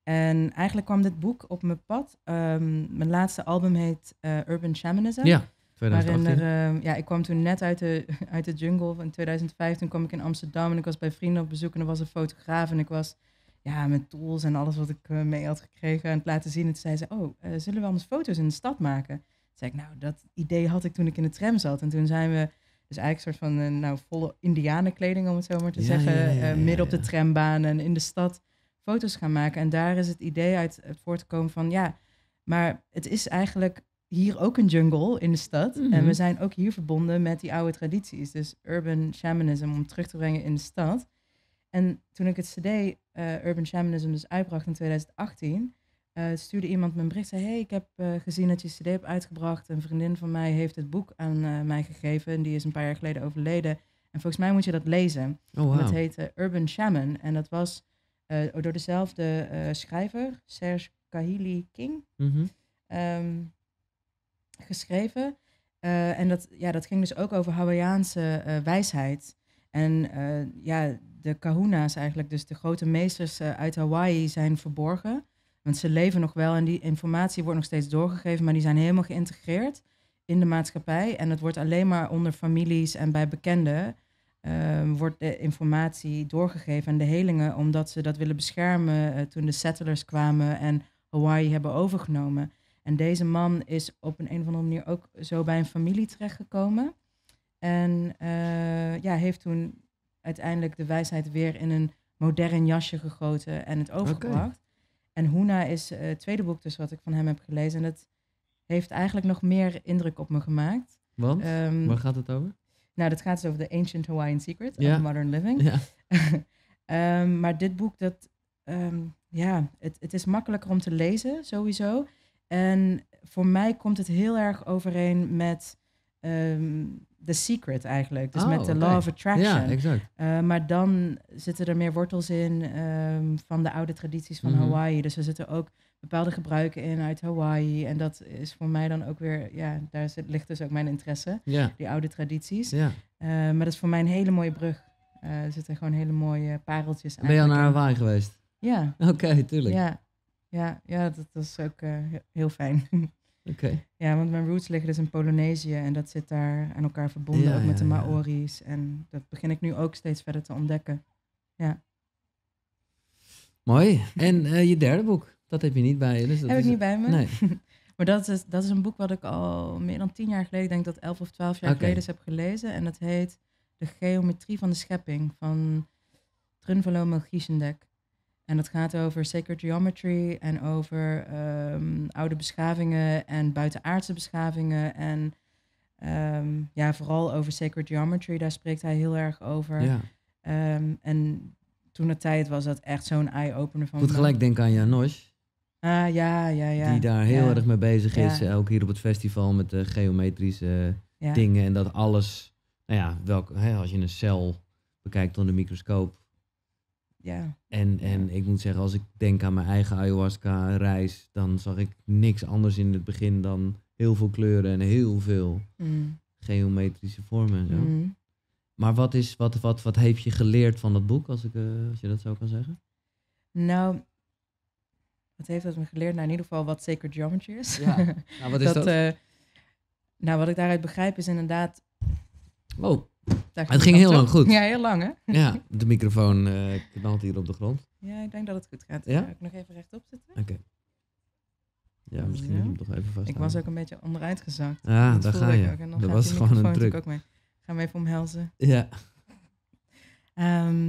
En eigenlijk kwam dit boek op mijn pad. Ehm, mijn laatste album heet eh, Urban Shamanism. Ja, 2018. Er, ehm, ja, ik kwam toen net uit de, (laughs) uit de jungle in 2005. Toen kwam ik in Amsterdam en ik was bij vrienden op bezoek en er was een fotograaf en ik was ja, mijn tools en alles wat ik eh, mee had gekregen en het laten zien. En toen zei ze, oh, eh, zullen we anders foto's in de stad maken? Toen zei ik, nou, dat idee had ik toen ik in de tram zat. En toen zijn we dus eigenlijk een soort van eh, nou, volle indianenkleding, om het zo maar te zeggen, midden op de trambaan en in de stad foto's gaan maken. En daar is het idee uit het voortkomen van, ja, maar het is eigenlijk hier ook een jungle in de stad. En mhm. we zijn ook hier verbonden met die oude tradities. Dus urban shamanism, om terug te brengen in de stad en toen ik het CD eh, Urban Shamanism dus uitbracht in 2018, eh, stuurde iemand me een bericht. zei: Hey, ik heb eh, gezien dat je CD hebt uitgebracht. Een vriendin van mij heeft het boek aan mij gegeven. die is een paar jaar geleden overleden. En volgens mij moet je dat lezen. Oh, wow. Dat heette Urban Shaman. En dat was door dezelfde schrijver, Serge Kahili King, mhm. ehm, geschreven. en dat, ja, dat ging dus ook over Hawaïaanse wijsheid. En ja, de kahuna's eigenlijk, dus de grote meesters eh, uit Hawaii, zijn verborgen. Want ze leven nog wel en die informatie wordt nog steeds doorgegeven, maar die zijn helemaal geïntegreerd in de maatschappij. En het wordt alleen maar onder families en bij bekenden ehm, wordt de informatie doorgegeven en de helingen, omdat ze dat willen beschermen eh, toen de settlers kwamen en Hawaii hebben overgenomen. En deze man is op een, een of andere manier ook zo bij een familie terechtgekomen. En eh, ja, heeft toen uiteindelijk de wijsheid weer in een modern jasje gegoten en het overgebracht. En Hoena is eh, het tweede boek dus wat ik van hem heb gelezen. En dat heeft eigenlijk nog meer indruk op me gemaakt. Want? Ehm, waar gaat het over? Nou, dat gaat dus over The Ancient Hawaiian Secret of Modern Living. Ja. (laughs) Ehm, maar dit boek, dat, ehm, ja, het, het is makkelijker om te lezen sowieso. En voor mij komt het heel erg overeen met The Secret eigenlijk. Dus met de oh, Law of Attraction. Ja, exact. Eh, maar dan zitten er meer wortels in ehm, van de oude tradities van mhm. Hawaii. Dus er zitten ook bepaalde gebruiken in uit Hawaii. En dat is voor mij dan ook weer, ja, daar zit, ligt dus ook mijn interesse. Die oude tradities. Ja. Eh, maar dat is voor mij een hele mooie brug. Eh, er zitten gewoon hele mooie pareltjes aan. Ben je al naar Hawaii geweest? Ja. Oké, tuurlijk. Ja, ja, ja dat was ook heel fijn. (laughs) Oké. Ja, want mijn roots liggen dus in Polynesië en dat zit daar aan elkaar verbonden, ook met de Maori's. En dat begin ik nu ook steeds verder te ontdekken. Ja. Mooi. En eh, je derde boek, dat heb je niet bij je. Dus dat heb ik niet bij me? Nee. (laughs) maar dat is, dat is een boek wat ik al meer dan tien jaar geleden, ik denk dat elf of twaalf jaar geleden, heb gelezen. En dat heet De Geometrie van de Schepping van Trunvalo Melchizedek. En dat gaat over sacred geometry en over ehm, oude beschavingen en buitenaardse beschavingen. En ehm, ja, vooral over sacred geometry, daar spreekt hij heel erg over. Ehm, en toen de tijd was dat echt zo'n eye-opener van. Moet gelijk denken aan Janos. Ah, ja, ja, ja. Die daar heel erg mee bezig is. Eh, ook hier op het festival met de eh, geometrische dingen. En dat alles, nou ja, welk, hè, als je een cel bekijkt onder de microscoop, ja. En, en ik moet zeggen, als ik denk aan mijn eigen ayahuasca-reis, dan zag ik niks anders in het begin dan heel veel kleuren en heel veel mm. geometrische vormen mm. Maar wat, is, wat, wat, wat heeft je geleerd van dat boek, als, ik, eh, als je dat zo kan zeggen? Nou, wat heeft dat me geleerd? Nou, in ieder geval wat Sacred Geometry is. Ja. Nou, wat is (laughs) dat? dat? Eh, nou, wat ik daaruit begrijp is inderdaad... Oh, het ging heel lang goed. Ja, heel lang hè? Ja, de microfoon uh, knalt hier op de grond. Ja, ik denk dat het goed gaat. Ja? ik nog even rechtop zitten? Oké. Ja, misschien moet ik hem toch even vast. Ik was ook een beetje onderuit gezakt. Ja, ah, daar ga je. En dan dat was gewoon een druk. Ook mee. Gaan we even omhelzen. Ja. Ehm,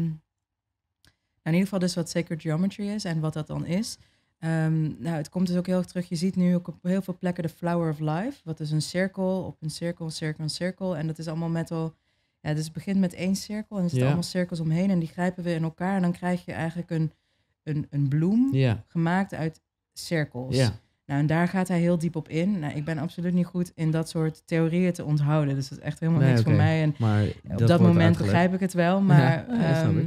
nou in ieder geval dus wat sacred geometry is en wat dat dan is. Ehm, nou, het komt dus ook heel erg terug. Je ziet nu ook op heel veel plekken de flower of life. Wat is een cirkel op een cirkel, cirkel, cirkel. En dat is allemaal metal ja, dus het begint met één cirkel en er zitten allemaal cirkels omheen en die grijpen weer in elkaar. En dan krijg je eigenlijk een, een, een bloem gemaakt uit cirkels. Nou, en daar gaat hij heel diep op in. Nou, ik ben absoluut niet goed in dat soort theorieën te onthouden. Dus dat is echt helemaal niks voor mij. En op dat, moment begrijp ik het wel. Maar, ehm,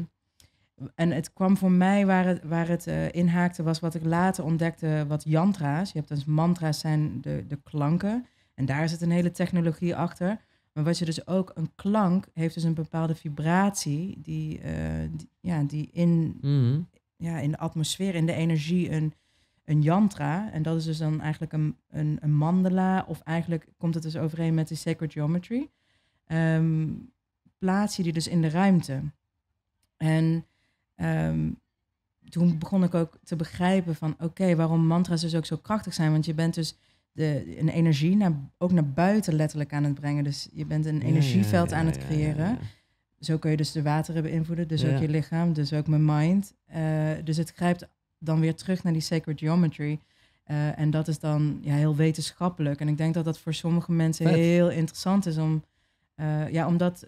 en het kwam voor mij waar het, waar het eh, inhaakte, was wat ik later ontdekte, wat yantra's. Je hebt dus mantra's zijn de, de klanken. En daar zit een hele technologie achter. Maar wat je dus ook, een klank heeft dus een bepaalde vibratie die, eh, ja, die in, mhm. ja, in de atmosfeer, in de energie een, een yantra. En dat is dus dan eigenlijk een, een, een mandala of eigenlijk komt het dus overeen met die sacred geometry. Um, ehm, plaats je die dus in de ruimte. En ehm, toen begon ik ook te begrijpen van oké, waarom mantra's dus ook zo krachtig zijn. Want je bent dus de, een energie naar, ook naar buiten letterlijk aan het brengen. Dus je bent een energieveld aan het creëren. Zo kun je dus de wateren beïnvloeden, dus ook je lichaam, dus ook mijn mind. Eh, dus het grijpt dan weer terug naar die sacred geometry. Eh, en dat is dan ja, heel wetenschappelijk. En ik denk dat dat voor sommige mensen heel interessant is om, eh, ja, omdat,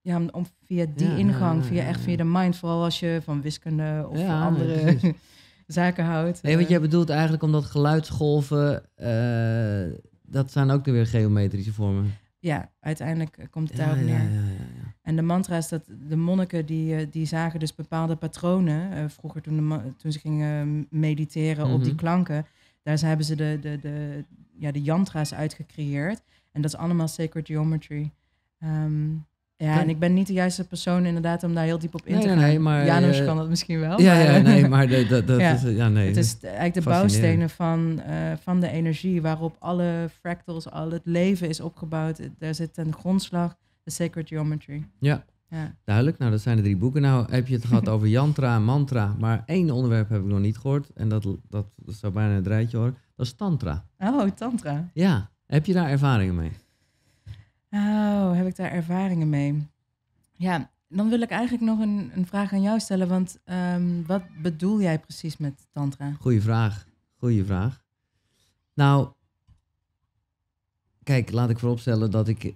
ja, om, via die ingang, via echt via de mind, vooral als je van wiskunde of van andere (laughs) zaken houdt. Nee, want eh. jij bedoelt eigenlijk omdat geluidsgolven, eh, dat zijn ook weer geometrische vormen. Ja, uiteindelijk eh, komt het daarop neer. Ja, ja, ja, en de mantra is dat de monniken die, die zagen dus bepaalde patronen. vroeger toen, de, toen ze gingen mediteren op die mhm. klanken, daar hebben ze de, de, de, ja, de yantra's uitgecreëerd. En dat is allemaal sacred geometry. Um, ja, en ik ben niet de juiste persoon inderdaad om daar heel diep op in te gaan. Nee, nee, maar, Janus eh, kan dat misschien wel. Ja, ja eh, nee, maar dat, dat, (laughs) is... Ja, nee, het is eigenlijk de bouwstenen van, eh, van de energie waarop alle fractals, al het leven is opgebouwd. Daar zit een grondslag, de sacred geometry. Ja. ja, duidelijk. Nou, dat zijn de drie boeken. Nou heb je het gehad over (laughs) yantra en mantra, maar één onderwerp heb ik nog niet gehoord. En dat, dat, zou bijna het rijtje hoor. Dat is tantra. Oh, tantra. Ja. Heb je daar ervaringen mee? Oh, heb ik daar ervaringen mee? Ja, dan wil ik eigenlijk nog een, een vraag aan jou stellen. Want ehm, wat bedoel jij precies met tantra? Goeie vraag. Goeie vraag. Nou, kijk, laat ik vooropstellen dat ik uh,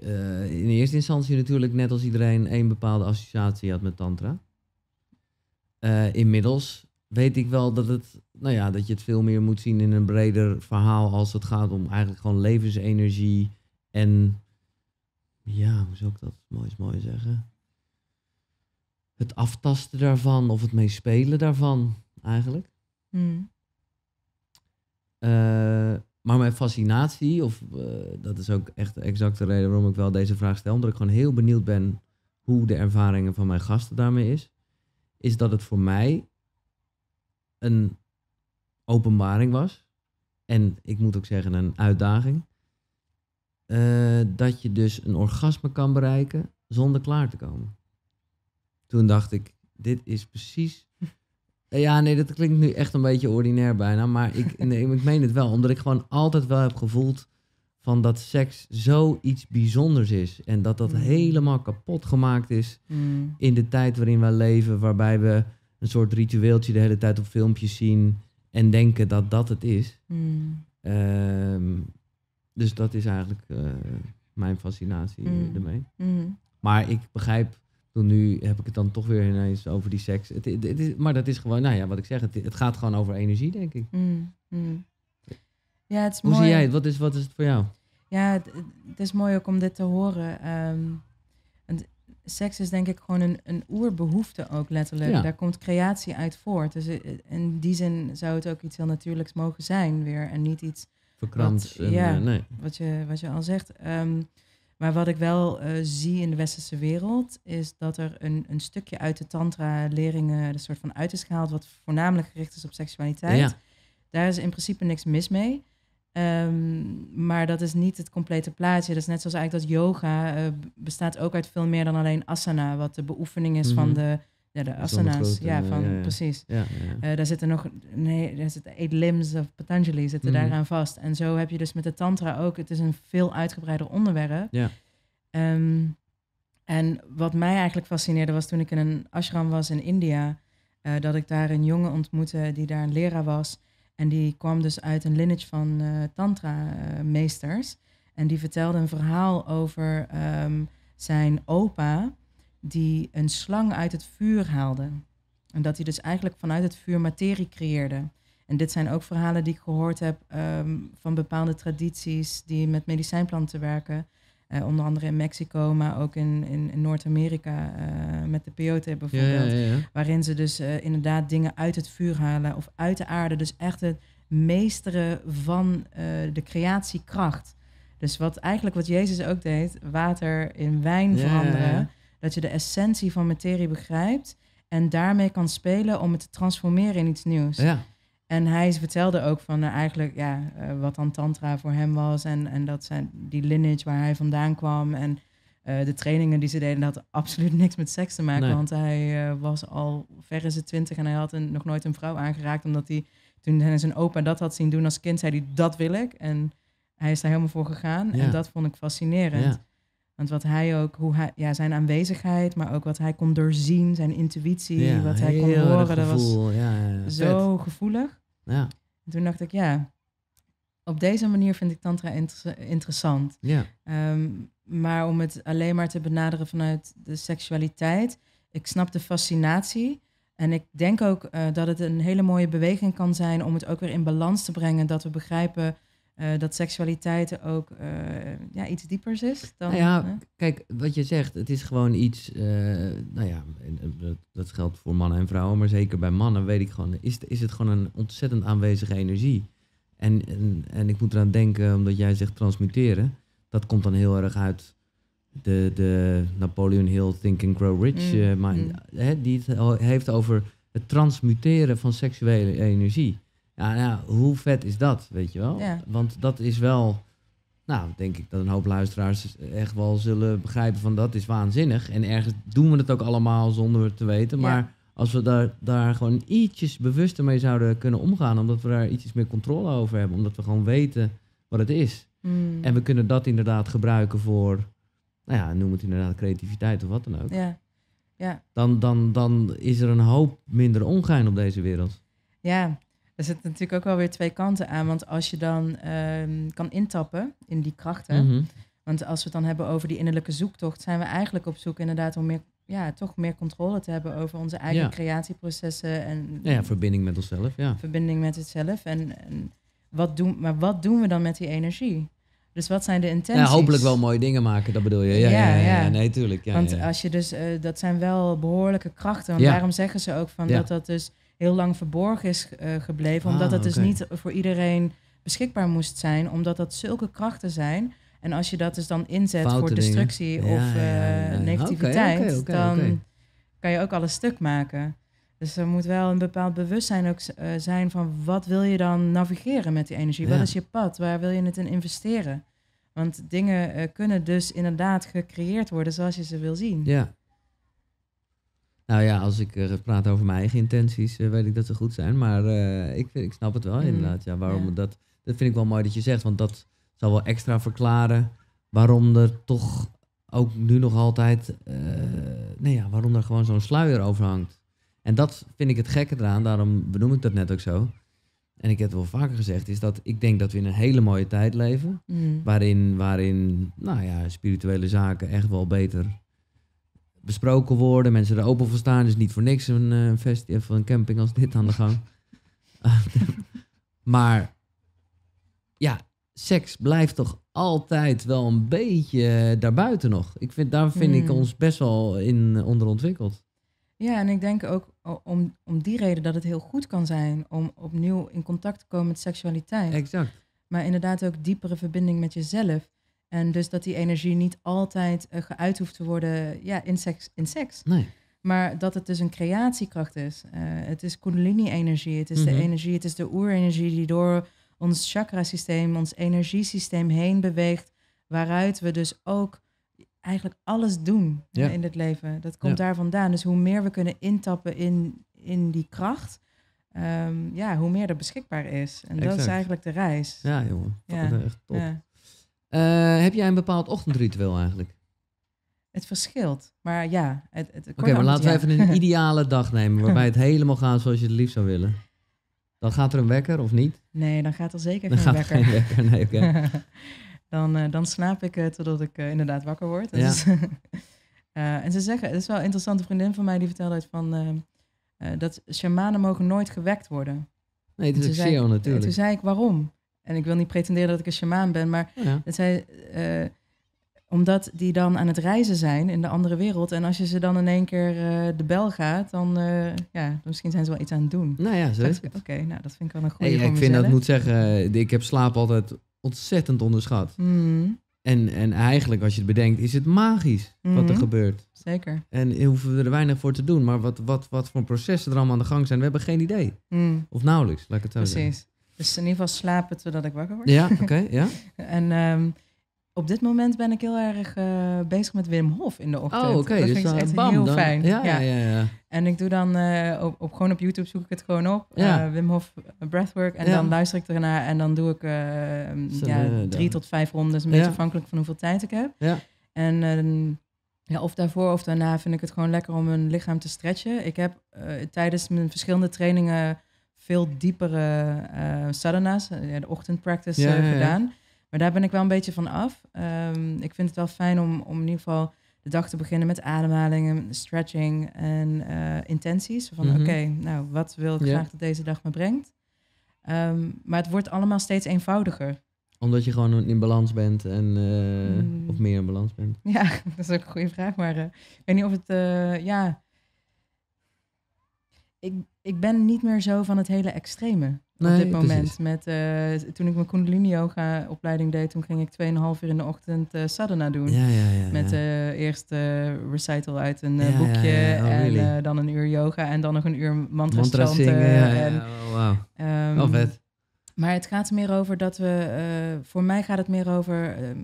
in eerste instantie natuurlijk net als iedereen één bepaalde associatie had met tantra. Eh, inmiddels weet ik wel dat, het, nou ja, dat je het veel meer moet zien in een breder verhaal als het gaat om eigenlijk gewoon levensenergie en ja, hoe zou ik dat moois mooi zeggen? Het aftasten daarvan of het meespelen daarvan eigenlijk. Hmm. Eh, maar mijn fascinatie, of eh, dat is ook echt exact de reden waarom ik wel deze vraag stel, omdat ik gewoon heel benieuwd ben hoe de ervaringen van mijn gasten daarmee is, is dat het voor mij een openbaring was. En ik moet ook zeggen, een uitdaging. Eh, dat je dus een orgasme kan bereiken zonder klaar te komen. Toen dacht ik, dit is precies. (laughs) Ja, nee, dat klinkt nu echt een beetje ordinair bijna. Maar ik, (laughs) nee, ik meen het wel. Omdat ik gewoon altijd wel heb gevoeld van dat seks zoiets bijzonders is. En dat dat mm. helemaal kapot gemaakt is mm. in de tijd waarin we leven. Waarbij we een soort ritueeltje de hele tijd op filmpjes zien. En denken dat dat het is. Mm. Ehm, dus dat is eigenlijk eh, mijn fascinatie mm. ermee. Mm. Maar ik begrijp, nu heb ik het dan toch weer ineens over die seks. Het, het, is, maar dat is gewoon, nou ja, wat ik zeg, het, gaat gewoon over energie, denk ik. Mm. Ja, het is Hoe zie jij het? Wat is, wat is het voor jou? Ja, het, is mooi ook om dit te horen. Ehm, seks is denk ik gewoon een, een oerbehoefte ook letterlijk. Daar komt creatie uit voort. Dus eh, in die zin zou het ook iets heel natuurlijks mogen zijn weer. En niet iets verkrampt. ja, eh, nee. wat, je, wat je al zegt. Ehm, maar wat ik wel eh, zie in de westerse wereld, is dat er een, een stukje uit de tantra-leringen een soort van uit is gehaald, wat voornamelijk gericht is op seksualiteit. Daar is in principe niks mis mee. Ehm, maar dat is niet het complete plaatje. Dat is net zoals eigenlijk dat yoga eh, bestaat ook uit veel meer dan alleen asana, wat de beoefening is van mhm. de ja, de asana's. Ja, van, precies. Eh, daar zitten nog, nee, daar zitten eight limbs of Patanjali zitten mm. daaraan vast. En zo heb je dus met de tantra ook, het is een veel uitgebreider onderwerp. Ja. Ehm, en wat mij eigenlijk fascineerde was toen ik in een ashram was in India, eh, dat ik daar een jongen ontmoette die daar een leraar was. En die kwam dus uit een lineage van uh, eh, tantra-meesters. en die vertelde een verhaal over ehm, zijn opa die een slang uit het vuur haalde. En dat hij dus eigenlijk vanuit het vuur materie creëerde. En dit zijn ook verhalen die ik gehoord heb ehm, van bepaalde tradities die met medicijnplanten werken. Eh, onder andere in Mexico, maar ook in, in, Noord-Amerika eh, met de peyote bijvoorbeeld. Waarin ze dus eh, inderdaad dingen uit het vuur halen of uit de aarde. Dus echt het meesteren van de creatiekracht. Dus wat eigenlijk wat Jezus ook deed, water in wijn veranderen. Dat je de essentie van materie begrijpt en daarmee kan spelen om het te transformeren in iets nieuws. Ja. En hij vertelde ook van nou, eigenlijk ja, eh, wat dan tantra voor hem was. En, en dat zijn die lineage waar hij vandaan kwam. En eh, de trainingen die ze deden, dat had absoluut niks met seks te maken. Want hij eh, was al ver in zijn twintig en hij had nog nooit een vrouw aangeraakt. Omdat hij toen zijn opa dat had zien doen als kind, zei hij dat wil ik. En hij is daar helemaal voor gegaan. En dat vond ik fascinerend. Ja. Want wat hij ook, hoe hij, ja, zijn aanwezigheid, maar ook wat hij kon doorzien, zijn intuïtie, wat hij kon horen, dat was ja, ja, zo gevoelig. Ja. toen dacht ik, ja, op deze manier vind ik tantra interessant. Ja. Ehm, maar om het alleen maar te benaderen vanuit de seksualiteit, ik snap de fascinatie. En ik denk ook eh, dat het een hele mooie beweging kan zijn om het ook weer in balans te brengen. Dat we begrijpen eh, dat seksualiteit ook eh, ja, iets diepers is. Dan, nou ja, kijk, wat je zegt, het is gewoon iets. Eh, nou ja, dat, geldt voor mannen en vrouwen, maar zeker bij mannen weet ik gewoon, is, is het gewoon een ontzettend aanwezige energie. En, en, en ik moet eraan denken, omdat jij zegt transmuteren, dat komt dan heel erg uit de, de Napoleon Hill Think and Grow Rich, mm, mm. hè, die het heeft over het transmuteren van seksuele energie. Ja, nou, hoe vet is dat, weet je wel? Want dat is wel, nou, denk ik dat een hoop luisteraars echt wel zullen begrijpen van dat is waanzinnig. En ergens doen we het ook allemaal zonder het te weten. Maar als we daar, daar gewoon ietsjes bewuster mee zouden kunnen omgaan, omdat we daar ietsjes meer controle over hebben, omdat we gewoon weten wat het is. Hmm. En we kunnen dat inderdaad gebruiken voor, nou ja, noem het inderdaad creativiteit of wat dan ook. Ja. Ja. Dan, dan, dan is er een hoop minder ongein op deze wereld. Ja, er zitten natuurlijk ook wel weer twee kanten aan. Want als je dan ehm, kan intappen in die krachten. Mhm. Want als we het dan hebben over die innerlijke zoektocht, zijn we eigenlijk op zoek inderdaad om meer, ja, toch meer controle te hebben over onze eigen creatieprocessen. En, ja, verbinding met onszelf. Ja. Verbinding met zelf. En, en wat doen, maar wat doen we dan met die energie? Dus wat zijn de intenties? hopelijk wel mooie dingen maken, dat bedoel je. Ja, ja, nee, tuurlijk. Want als je dus, eh, dat zijn wel behoorlijke krachten. Want daarom zeggen ze ook van dat dat dus heel lang verborgen is eh, gebleven. Omdat het ah, dus niet voor iedereen beschikbaar moest zijn. Omdat dat zulke krachten zijn. En als je dat dus dan inzet voor destructie of negativiteit, dan kan je ook alles stuk maken. Dus er moet wel een bepaald bewustzijn ook eh, zijn van wat wil je dan navigeren met die energie? Wat is je pad? Waar wil je het in investeren? Want dingen eh, kunnen dus inderdaad gecreëerd worden zoals je ze wil zien. Ja, nou ja, als ik eh, praat over mijn eigen intenties, eh, weet ik dat ze goed zijn. Maar eh, ik, ik snap het wel mm. inderdaad. Ja, waarom Dat, dat vind ik wel mooi dat je zegt. Want dat zal wel extra verklaren waarom er toch ook nu nog altijd... nee, ja, waarom er gewoon zo'n sluier over hangt. En dat vind ik het gekke eraan. Daarom benoem ik dat net ook zo. En ik heb het wel vaker gezegd, is dat ik denk dat we in een hele mooie tijd leven. Mm. Waarin, waarin nou ja, spirituele zaken echt wel beter besproken worden. Mensen er open voor staan. Dus niet voor niks een, eh, festival of een camping als dit aan de gang. (laughs) maar ja, seks blijft toch altijd wel een beetje daarbuiten nog. Ik vind, daar vind ik hmm. ons best wel in onderontwikkeld. Ja, en ik denk ook om, om die reden dat het heel goed kan zijn om opnieuw in contact te komen met seksualiteit. Exact. Maar inderdaad ook diepere verbinding met jezelf. En dus dat die energie niet altijd eh, geuit hoeft te worden ja, in seks. In seks. Nee. Maar dat het dus een creatiekracht is. Eh, het is kundalini-energie. Het is de mhm. energie, het is de oerenergie die door ons chakrasysteem, ons energiesysteem heen beweegt. Waaruit we dus ook eigenlijk alles doen eh, in het leven. Dat komt daar vandaan. Dus hoe meer we kunnen intappen in, in die kracht, ehm, ja, hoe meer er beschikbaar is. En dat is eigenlijk de reis. Ja, jongen. Dat is echt top. Eh, heb jij een bepaald ochtendritueel eigenlijk? Het verschilt, maar ja. Het, het Oké, maar laten we even een (laughs) ideale dag nemen waarbij het helemaal gaat zoals je het liefst zou willen. Dan gaat er een wekker of niet? Nee, dan gaat er zeker geen wekker. (laughs) dan, eh, dan slaap ik eh, totdat ik inderdaad wakker word. Ja. (laughs) en ze zeggen, het is wel een interessante vriendin van mij die vertelde uit van dat shamanen mogen nooit gewekt worden. Nee, het is een zei, natuurlijk. Toen zei ik waarom? En ik wil niet pretenderen dat ik een shamaan ben, maar oh ja. dat eh, omdat die dan aan het reizen zijn in de andere wereld. En als je ze dan in één keer eh, de bel gaat, dan eh, ja, misschien zijn ze wel iets aan het doen. Nou ja, zeker. Oké, nou dat vind ik wel een goede. Hey, ja, ik vind dat ik moet zeggen, ik heb slaap altijd ontzettend onderschat. Mm. En, en eigenlijk, als je het bedenkt, is het magisch wat er mm. gebeurt. Zeker. En hoeven we er weinig voor te doen. Maar wat, wat, wat voor processen er allemaal aan de gang zijn, we hebben geen idee. Mm. Of nauwelijks, laat ik het zeggen. Precies. Dus in ieder geval slapen totdat ik wakker word. Ja, oké. ja. (laughs) en ehm, op dit moment ben ik heel erg eh, bezig met Wim Hof in de ochtend. Oh, oké. dat dus vind ik echt heel fijn. Ja, ja. Ja, ja, En ik doe dan eh, op, gewoon op YouTube zoek ik het gewoon op. Ja. Eh, Wim Hof Breathwork. En dan luister ik ernaar en dan doe ik ehm, ja, drie tot vijf rondes. Een beetje afhankelijk van hoeveel tijd ik heb. Ja. En ehm, ja, of daarvoor of daarna vind ik het gewoon lekker om mijn lichaam te stretchen. Ik heb tijdens mijn verschillende trainingen veel diepere uh, sadhana's, eh, de ochtendpractice eh, ja, gedaan. Maar daar ben ik wel een beetje van af. Ehm, ik vind het wel fijn om, om in ieder geval de dag te beginnen met ademhalingen, stretching en intenties. Van mhm. oké, nou wat wil ik graag dat deze dag me brengt? Ehm, maar het wordt allemaal steeds eenvoudiger omdat je gewoon in balans bent en mm. of meer in balans bent. Ja, (laughs) dat is ook een goede vraag. Maar ik weet niet of het. ja. Ik, ik ben niet meer zo van het hele extreme. op dit moment. Met, eh, toen ik mijn Kundalini yoga opleiding deed, toen ging ik 2,5 uur in de ochtend uh, sadhana doen. Ja, ja, ja, met uh, eerst recital uit een boekje oh, en dan een uur yoga en dan nog een uur mantra, mantra zingen. En, oh, wow. Ehm, vet. Maar het gaat meer over dat we, voor mij gaat het meer over ehm,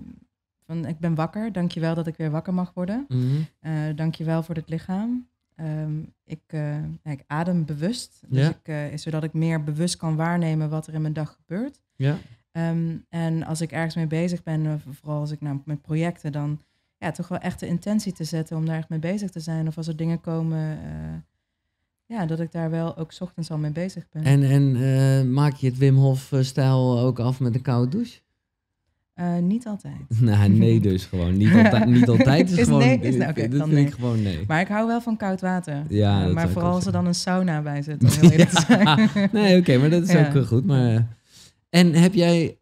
van ik ben wakker, dankjewel dat ik weer wakker mag worden. Mm -hmm. dankjewel voor dit lichaam. Ehm, ik, eh, ik, adem bewust, dus eh, zodat ik meer bewust kan waarnemen wat er in mijn dag gebeurt. Ja. Ehm, en als ik ergens mee bezig ben, vooral als ik nou, met projecten, dan ja, toch wel echt de intentie te zetten om daar echt mee bezig te zijn. Of als er dingen komen, eh, ja, dat ik daar wel ook ochtends al mee bezig ben. En, en maak je het Wim Hof-stijl ook af met een koude douche? Eh, niet altijd. (laughs) Nou, nee (laughs) dus gewoon. Niet, altijd. niet altijd is, gewoon... Nee, is, nou, dat vind ik gewoon nee. Maar ik hou wel van koud water. Ja, eh, maar vooral als er dan een sauna bij zit, (laughs) heel nee, oké, maar dat is ook goed. Maar... Eh, en heb jij,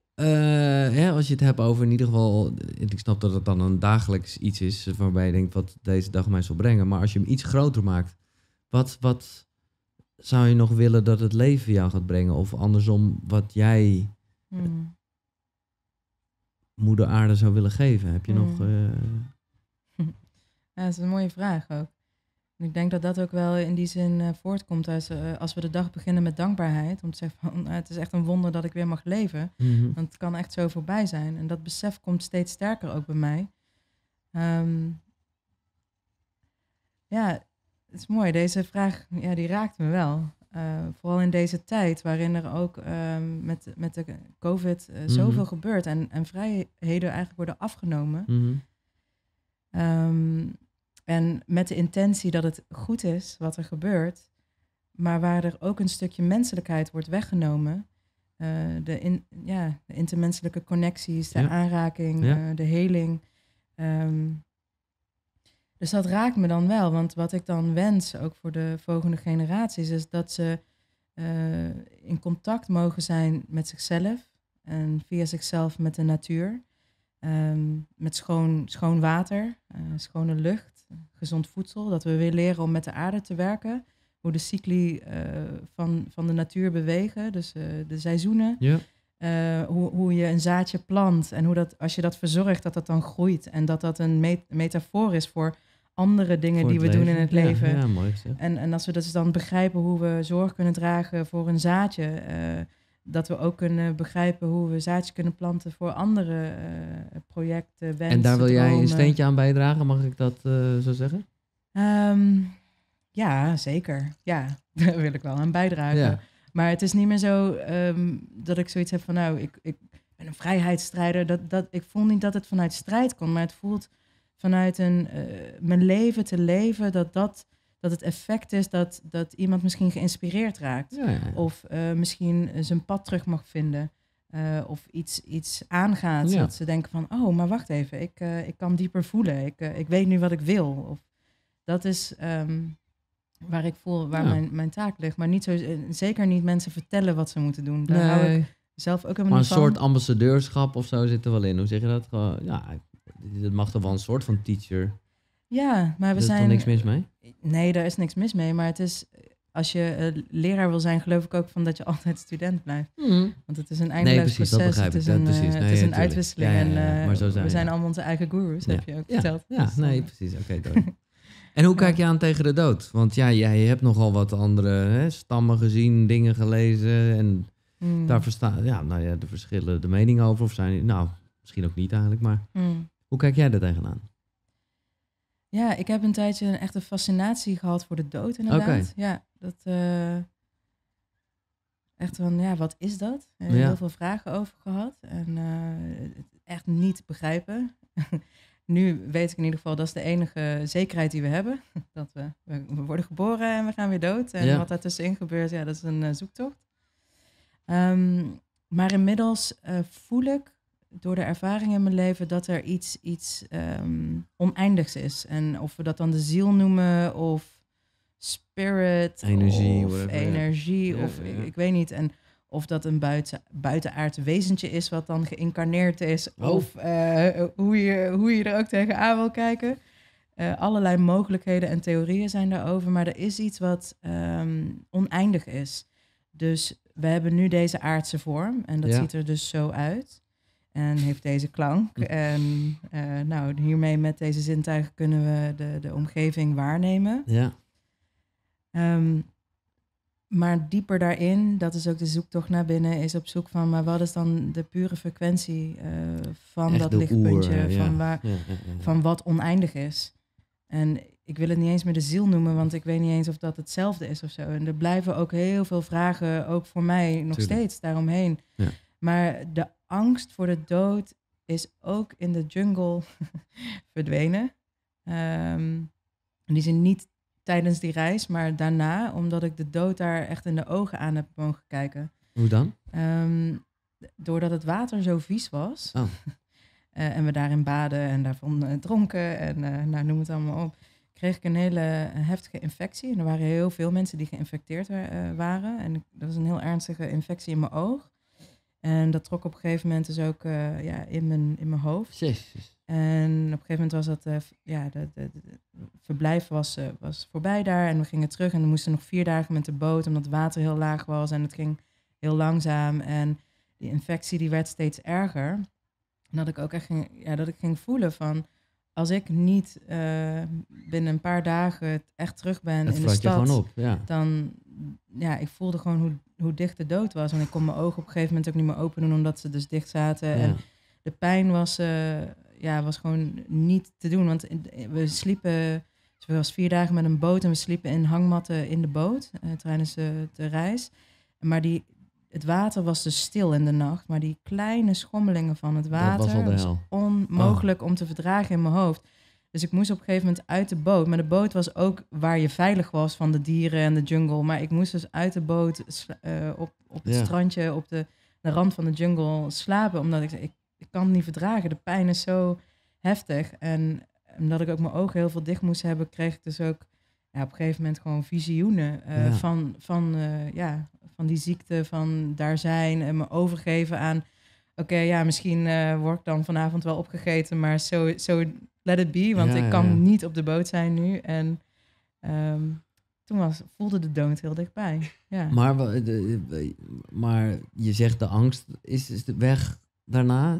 ja, als je het hebt over in ieder geval... Ik snap dat het dan een dagelijks iets is waarbij je denkt wat deze dag mij zal brengen. Maar als je hem iets groter maakt, wat, wat zou je nog willen dat het leven jou gaat brengen? Of andersom, wat jij... Hmm moeder aarde zou willen geven? Heb je nog... Hmm. Eh? (laughs) Ja, dat is een mooie vraag ook. En ik denk dat dat ook wel in die zin eh, voortkomt eh, als we de dag beginnen met dankbaarheid. Om te zeggen van (laughs) nou, het is echt een wonder dat ik weer mag leven. Mhm. Want het kan echt zo voorbij zijn. En dat besef komt steeds sterker ook bij mij. Ehm, ja, het is mooi. Deze vraag ja, die raakt me wel. Eh, vooral in deze tijd, waarin er ook ehm, met, met de COVID eh, mhm. zoveel gebeurt en, en vrijheden eigenlijk worden afgenomen. Mhm. Ehm, en met de intentie dat het goed is wat er gebeurt, maar waar er ook een stukje menselijkheid wordt weggenomen. Eh, de, in, ja, de intermenselijke connecties, de aanraking, de heling. Um, dus dat raakt me dan wel. Want wat ik dan wens, ook voor de volgende generaties, is dat ze eh, in contact mogen zijn met zichzelf. En via zichzelf met de natuur. Ehm, met schoon, schoon water, eh, schone lucht, gezond voedsel. Dat we weer leren om met de aarde te werken. Hoe de cycli eh, van, van de natuur bewegen, dus de seizoenen. hoe, hoe, je een zaadje plant en hoe dat, als je dat verzorgt, dat dat dan groeit. En dat dat een metafoor is voor andere dingen die we doen in het leven. Ja, mooi, en, en als we dat dus dan begrijpen hoe we zorg kunnen dragen voor een zaadje, eh, dat we ook kunnen begrijpen hoe we zaadjes kunnen planten voor andere eh, projecten, wensen. En daar wil jij een steentje aan bijdragen, mag ik dat eh, zo zeggen? Ehm, ja, zeker. Ja, (laughs) daar wil ik wel aan bijdragen. Maar het is niet meer zo ehm, dat ik zoiets heb van, nou, ik, ik ben een vrijheidsstrijder. Dat, dat, ik voel niet dat het vanuit strijd komt, maar het voelt vanuit een, eh, mijn leven te leven, dat dat dat het effect is dat, dat iemand misschien geïnspireerd raakt. Of eh, misschien eh, zijn pad terug mag vinden. of iets, iets aangaat. Dat ze denken van, oh, maar wacht even, ik, ik kan dieper voelen. Ik, ik weet nu wat ik wil. Of, dat is ehm, waar ik voel, waar mijn, mijn taak ligt. Maar niet zo, zeker niet mensen vertellen wat ze moeten doen. Daar hou ik zelf ook helemaal maar een soort ambassadeurschap of zo zit er wel in. Hoe zeg je dat? Gewoon, ja, dat mag toch wel een soort van teacher. Ja, maar we is zijn... Er niks mis mee? Nee, daar is niks mis mee. Maar het is, als je eh, leraar wil zijn, geloof ik ook van dat je (laughs) altijd student blijft. Hmm. Want het is een eindeloos nee, proces. het is een, eh, precies. het is een uitwisseling. en, we zijn allemaal onze eigen gurus, heb je ook verteld. Ja, dus, nee, eh, precies. Oké, En hoe kijk je aan tegen de dood? Want ja, jij hebt nogal wat andere hè, stammen gezien, dingen gelezen. En hmm. daar verstaan, ja, nou ja, de verschillen de meningen over. Of zijn, nou, misschien ook niet eigenlijk, maar... Hmm. Hoe kijk jij daar tegenaan? Ja, ik heb een tijdje een echte fascinatie gehad voor de dood inderdaad. Okay. Ja, dat... Eh, echt van, ja, wat is dat? heel veel vragen over gehad. En uh, echt niet begrijpen. (laughs) nu weet ik in ieder geval, dat is de enige zekerheid die we hebben. (laughs) dat we, we worden geboren en we gaan weer dood. En wat wat tussenin gebeurt, ja, dat is een eh, zoektocht. Ehm, maar inmiddels voel ik door de ervaring in mijn leven dat er iets, iets ehm, oneindigs is. En of we dat dan de ziel noemen of spirit, energie, of, energie, of Ik, weet niet. En of dat een buiten, buitenaard wezentje is wat dan geïncarneerd is, oh. of eh, hoe, je, hoe je er ook tegenaan wil kijken. Eh, allerlei mogelijkheden en theorieën zijn daarover, maar er is iets wat ehm, oneindig is. Dus we hebben nu deze aardse vorm en dat ziet er dus zo uit. En heeft deze klank. En eh, nou, hiermee met deze zintuigen kunnen we de, de omgeving waarnemen. Ja. Ehm, maar dieper daarin, dat is ook de zoektocht naar binnen, is op zoek van maar wat is dan de pure frequentie eh, van dat lichtpuntje, van, waar, van wat oneindig is. En ik wil het niet eens meer de ziel noemen, want ik weet niet eens of dat hetzelfde is of zo. En er blijven ook heel veel vragen, ook voor mij nog steeds daaromheen. Maar de angst voor de dood is ook in de jungle (laughs) verdwenen. Um, die zijn niet tijdens die reis, maar daarna, omdat ik de dood daar echt in de ogen aan heb mogen kijken. Hoe dan? Ehm, doordat het water zo vies was. Oh. (laughs) Eh, en we daarin baden en daarvan eh, dronken en eh, nou, noem het allemaal op. Kreeg ik een hele heftige infectie. En er waren heel veel mensen die geïnfecteerd waren. En dat was een heel ernstige infectie in mijn oog. En dat trok op een gegeven moment dus ook eh, ja, in, mijn, in mijn hoofd. Jezus. En op een gegeven moment was dat, uh, ja, de, de, verblijf was, eh, was voorbij daar. En we gingen terug en we moesten nog vier dagen met de boot, omdat het water heel laag was en het ging heel langzaam. En die infectie die werd steeds erger. En dat ik ook echt ging, ja, dat ik ging voelen van, als ik niet eh, binnen een paar dagen echt terug ben in de stad, op, dan ja, ik voelde gewoon hoe, hoe dicht de dood was. En ik kon mijn ogen op een gegeven moment ook niet meer open doen, omdat ze dus dicht zaten. En de pijn was, eh, ja, was gewoon niet te doen. Want we sliepen, dus was vier dagen met een boot en we sliepen in hangmatten in de boot uh, tijdens de reis. Maar die, het water was dus stil in de nacht, maar die kleine schommelingen van het water was, was, onmogelijk om te verdragen in mijn hoofd. Dus ik moest op een gegeven moment uit de boot. Maar de boot was ook waar je veilig was van de dieren en de jungle. Maar ik moest dus uit de boot eh, op, op het strandje, op de, de, rand van de jungle slapen. Omdat ik, ik ik kan het niet verdragen. De pijn is zo heftig. En omdat ik ook mijn ogen heel veel dicht moest hebben, kreeg ik dus ook ja, op een gegeven moment gewoon visioenen eh, van, van eh, ja, van die ziekte, van daar zijn en me overgeven aan, oké, ja, misschien uh, word ik dan vanavond wel opgegeten, maar zo so, let it be, want ik kan niet op de boot zijn nu. En ehm, toen was, voelde de dood heel dichtbij. Ja. Maar, de, maar je zegt de angst is, is de weg daarna. Eh,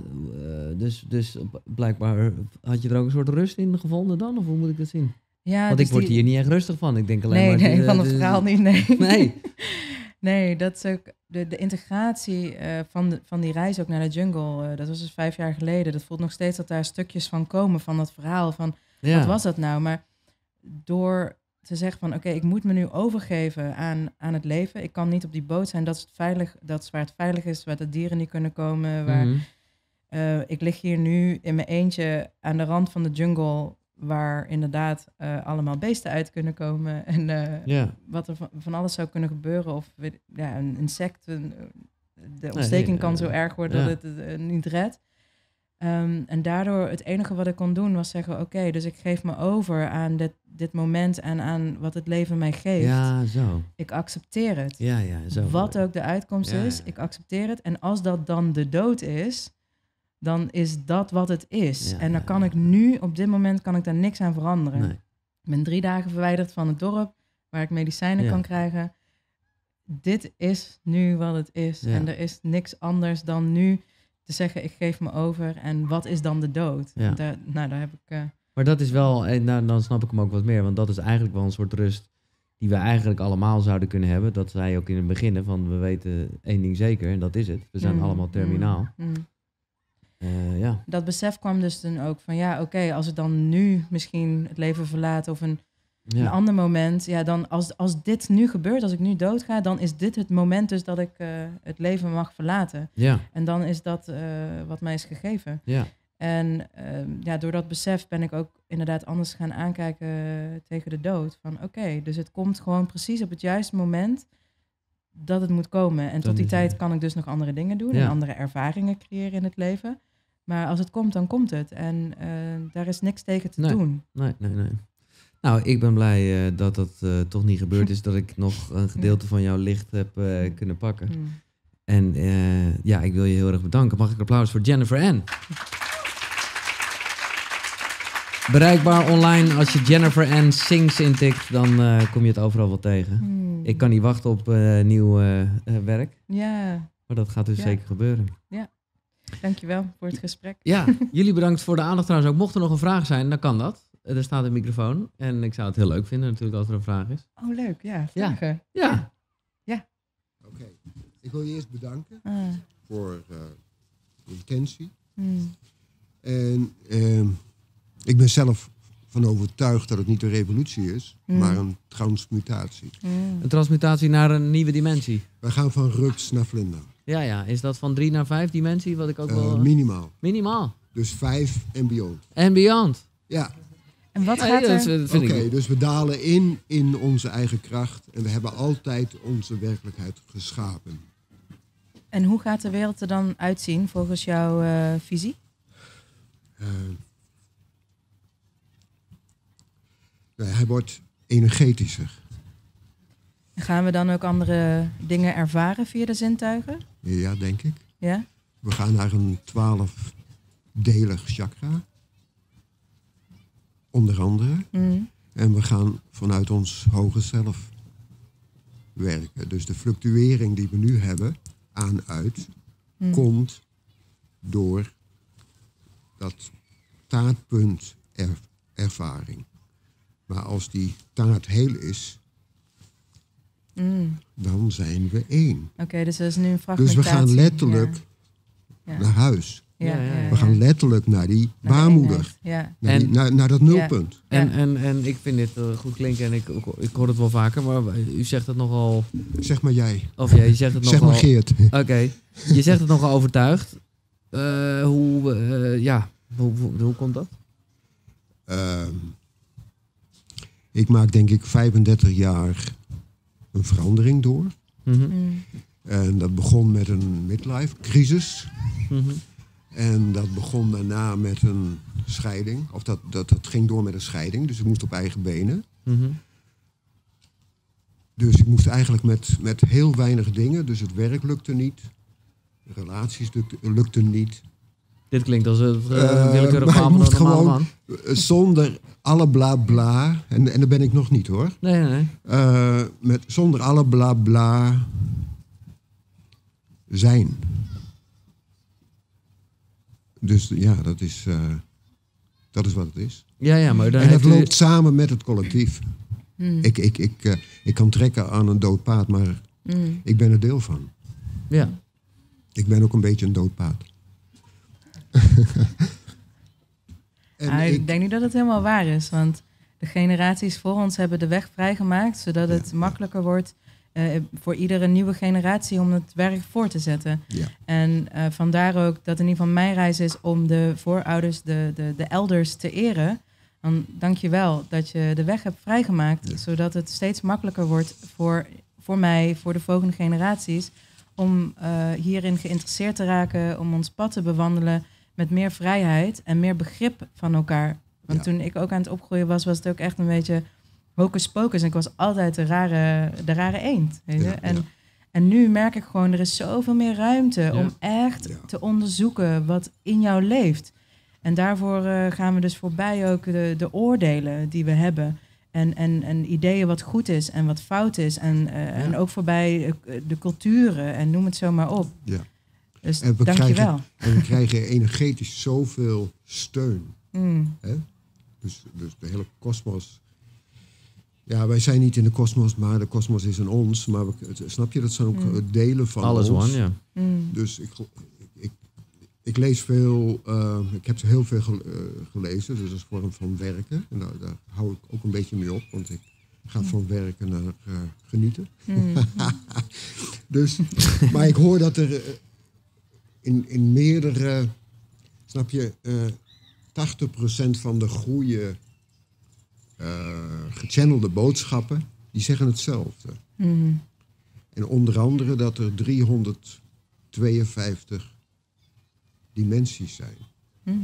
dus, dus blijkbaar had je er ook een soort rust in gevonden dan? Of hoe moet ik dat zien? Ja, Want dus ik word hier niet echt rustig van. Ik denk alleen maar... Nee, van eh, het verhaal niet, nee. Nee. (laughs) Nee, dat is ook de, de integratie eh, van, van die reis ook naar de jungle. Eh, dat was dus vijf jaar geleden. Dat voelt nog steeds dat daar stukjes van komen van dat verhaal. Van wat was dat nou? Maar door te zeggen van oké, ik moet me nu overgeven aan, aan het leven. Ik kan niet op die boot zijn. Dat is, veilig, dat is waar het veilig is, waar de dieren niet kunnen komen. Waar, mhm. eh, ik lig hier nu in mijn eentje aan de rand van de jungle waar inderdaad eh, allemaal beesten uit kunnen komen (laughs) en eh, wat er van, alles zou kunnen gebeuren. Of ja, een insect, eh, de ontsteking kan zo erg worden dat het niet redt. Ehm, en daardoor het enige wat ik kon doen was zeggen: Oké, dus ik geef me over aan dit, dit moment en aan wat het leven mij geeft. Ja, zo. Ik accepteer het. Ja, ja, zo. Wat ook de uitkomst is, ik accepteer het. En als dat dan de dood is, dan is dat wat het is. en dan kan ik nu, op dit moment, kan ik daar niks aan veranderen. Ik ben drie dagen verwijderd van het dorp, waar ik medicijnen kan krijgen. Dit is nu wat het is. En er is niks anders dan nu te zeggen, ik geef me over. En wat is dan de dood? nou, daar heb ik... Eh, maar dat is wel, en eh, nou, dan snap ik hem ook wat meer, want dat is eigenlijk wel een soort rust die we eigenlijk allemaal zouden kunnen hebben. Dat zei ook in het begin, van we weten één ding zeker en dat is het. We zijn mm, allemaal mm, terminaal. Mm, eh, ja. Dat besef kwam dus dan ook van ja, oké, als het dan nu misschien het leven verlaat of een, een ander moment, ja, dan als, als dit nu gebeurt, als ik nu doodga, dan is dit het moment dus dat ik eh, het leven mag verlaten. Ja. En dan is dat eh, wat mij is gegeven. Ja. En ehm, ja, door dat besef ben ik ook inderdaad anders gaan aankijken tegen de dood. Van oké, dus het komt gewoon precies op het juiste moment dat het moet komen. En tot die tijd kan ik dus nog andere dingen doen en andere ervaringen creëren in het leven. Maar als het komt, dan komt het. En eh, daar is niks tegen te doen. Nee, nee, nee. Nou, ik ben blij eh, dat dat eh, toch niet gebeurd is. Dat ik nog een gedeelte van jouw licht heb mm. kunnen pakken. Mm. En ja, ik wil je heel erg bedanken. Mag ik een applaus voor Jennifer Ann? Bereikbaar online. Als je Jennifer Ann Sings intikt, dan kom je het overal wel tegen. Mm. Ik kan niet wachten op nieuw werk. Ja. Maar dat gaat dus zeker gebeuren. Ja. Dankjewel voor het gesprek. Ja, jullie bedankt voor de aandacht trouwens ook. Mocht er nog een vraag zijn, dan kan dat. Er staat een microfoon. En ik zou het heel leuk vinden natuurlijk als er een vraag is. Oh, leuk. Ja, vragen. Ja. ja. ja. Oké. Ik wil je eerst bedanken ah. voor uh, eh, de intentie. Hmm. En ehm, ik ben zelf van overtuigd dat het niet een revolutie is, hmm. maar een transmutatie. Hmm. Een transmutatie naar een nieuwe dimensie. We gaan van rups naar vlinder. Ja, ja. Is dat van drie naar vijf dimensie? Wat ik ook eh, wel... Eh, minimaal. Minimaal. Dus vijf en beyond. En beyond. Ja. En wat gaat er... Eh, Oké, dus we dalen in in onze eigen kracht. En we hebben altijd onze werkelijkheid geschapen. En hoe gaat de wereld er dan uitzien volgens jouw visie? Nou hij wordt energetischer. Gaan we dan ook andere dingen ervaren via de zintuigen? Ja, denk ik. Ja? We gaan naar een twaalfdelig chakra. Onder andere. Mm. En we gaan vanuit ons hoge zelf werken. Dus de fluctuering die we nu hebben, aan-uit, mm. komt door dat taartpunt ervaring. Maar als die taart heel is, Mm. Dan zijn we één. Oké, dus dat is nu een fragmentatie. Dus we gaan letterlijk naar huis. Ja, we gaan letterlijk naar die naar baarmoeder. Naar, naar, naar, dat nulpunt. En, en, en ik vind dit eh, goed klinken en ik, ik hoor het wel vaker, maar u zegt het nogal... Zeg maar jij. Of jij zegt het nogal... Zeg maar Geert. (laughs) Oké, je zegt het nogal overtuigd. Eh, hoe, eh, ja, hoe, hoe, hoe, komt dat? Ehm, ik maak denk ik 35 jaar een verandering door. Mhm. En dat begon met een midlife crisis. Mhm. En dat begon daarna met een scheiding. Of dat, dat, dat ging door met een scheiding. Dus ik moest op eigen benen. Mhm. Dus ik moest eigenlijk met, met heel weinig dingen. Dus het werk lukte niet. Relaties lukten lukte niet. Dit klinkt als een eh, eh, willekeurig uh, gewoon eh, zonder alle bla bla, en, en daar ben ik nog niet hoor. Nee, nee. met zonder alle bla bla zijn. Dus ja, dat is, dat is wat het is. Ja, ja, maar dan en dat loopt samen met het collectief. Hmm. Ik, ik, ik, ik kan trekken aan een dood paard, maar hmm. ik ben er deel van. Ja. Ik ben ook een beetje een dood paard. (laughs) Nou, ik, ik, denk niet dat het helemaal waar is, want de generaties voor ons hebben de weg vrijgemaakt, zodat het makkelijker wordt eh, voor iedere nieuwe generatie om het werk voor te zetten. Ja. En eh, vandaar ook dat in ieder geval mijn reis is om de voorouders, de, de, de elders te eren. Dan dank je wel dat je de weg hebt vrijgemaakt, zodat het steeds makkelijker wordt voor, voor mij, voor de volgende generaties, om eh, hierin geïnteresseerd te raken, om ons pad te bewandelen met meer vrijheid en meer begrip van elkaar. Want toen ik ook aan het opgroeien was, was het ook echt een beetje hocus pocus. En ik was altijd de rare, de rare eend. en, en nu merk ik gewoon, er is zoveel meer ruimte om echt te onderzoeken wat in jou leeft. En daarvoor eh, gaan we dus voorbij ook de, de oordelen die we hebben. En, en, en ideeën wat goed is en wat fout is. En, eh, en ook voorbij eh, de culturen en noem het zo maar op. Ja. Dus en we dankjewel. Krijgen, en we krijgen energetisch zoveel steun. Mm. Hè? Dus, dus de hele kosmos. Ja, wij zijn niet in de kosmos, maar de kosmos is in ons. Maar we, snap je, dat zijn ook mm. delen van Alles ons. Alles one, ja. Mm. Dus ik, ik, ik, lees veel, eh, ik heb heel veel eh, gelezen, dus dat is vorm van werken. En daar, daar, hou ik ook een beetje mee op, want ik ga van werken naar eh, genieten. (laughs) dus, maar ik hoor dat er in, in meerdere, snap je, uh, eh, 80% van de goede eh, gechannelde boodschappen, die zeggen hetzelfde. Mhm. En onder andere dat er 352 dimensies zijn. Mhm.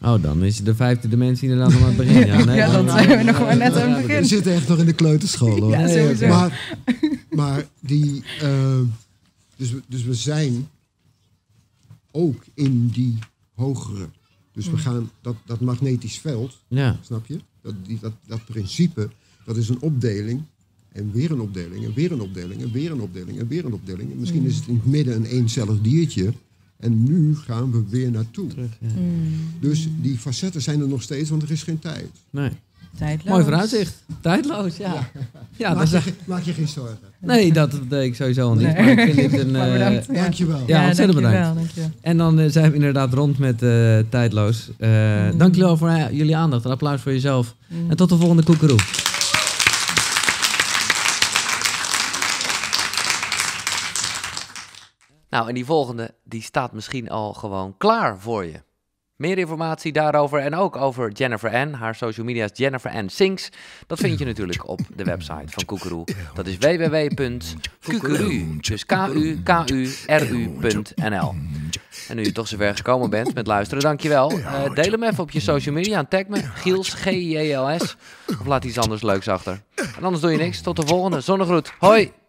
Oh, dan is de vijfde dimensie er nog aan het begin. Ja, ja dan zijn we nog maar net aan het begin. We zitten echt nog in de kleuterschool. Hoor. ja, Maar, maar die... Eh, dus, dus we zijn ook in die hogere. Dus we hmm. gaan dat, dat magnetisch veld, ja. snap je? Dat, die, dat, dat principe, dat is een opdeling. En weer een opdeling, en weer een opdeling, en weer een opdeling, en weer een opdeling. misschien hmm. is het in het midden een eencellig diertje. En nu gaan we weer naartoe. Terug, hmm. Dus die facetten zijn er nog steeds, want er is geen tijd. Nee. Tijdloos. Mooi vooruitzicht. Tijdloos, ja. ja. maak, je, maak, je, geen zorgen. Nee, dat deed ik sowieso al niet. Maar ik vind een... (laughs) bedankt. Dank eh, ja. Dankjewel. Ja, ontzettend bedankt. En dan eh, zijn we inderdaad rond met uh, Tijdloos. Mm. wel voor jullie aandacht. Een applaus voor jezelf. Mm. En tot de volgende koekeroe. Nou, en die volgende, die staat misschien al gewoon klaar voor je. Meer informatie daarover en ook over Jennifer N. Haar social media is Jennifer N. Sings. Dat vind je natuurlijk op de website van Koekeroe. Dat is www.kukeru, dus En nu je toch zover gekomen bent met luisteren, dankjewel. Uh, deel hem even op je social media en tag me, Giels, G-I-E-L-S. Of laat iets anders leuks achter. En anders doe je niks. Tot de volgende. Zonnegroet. Hoi!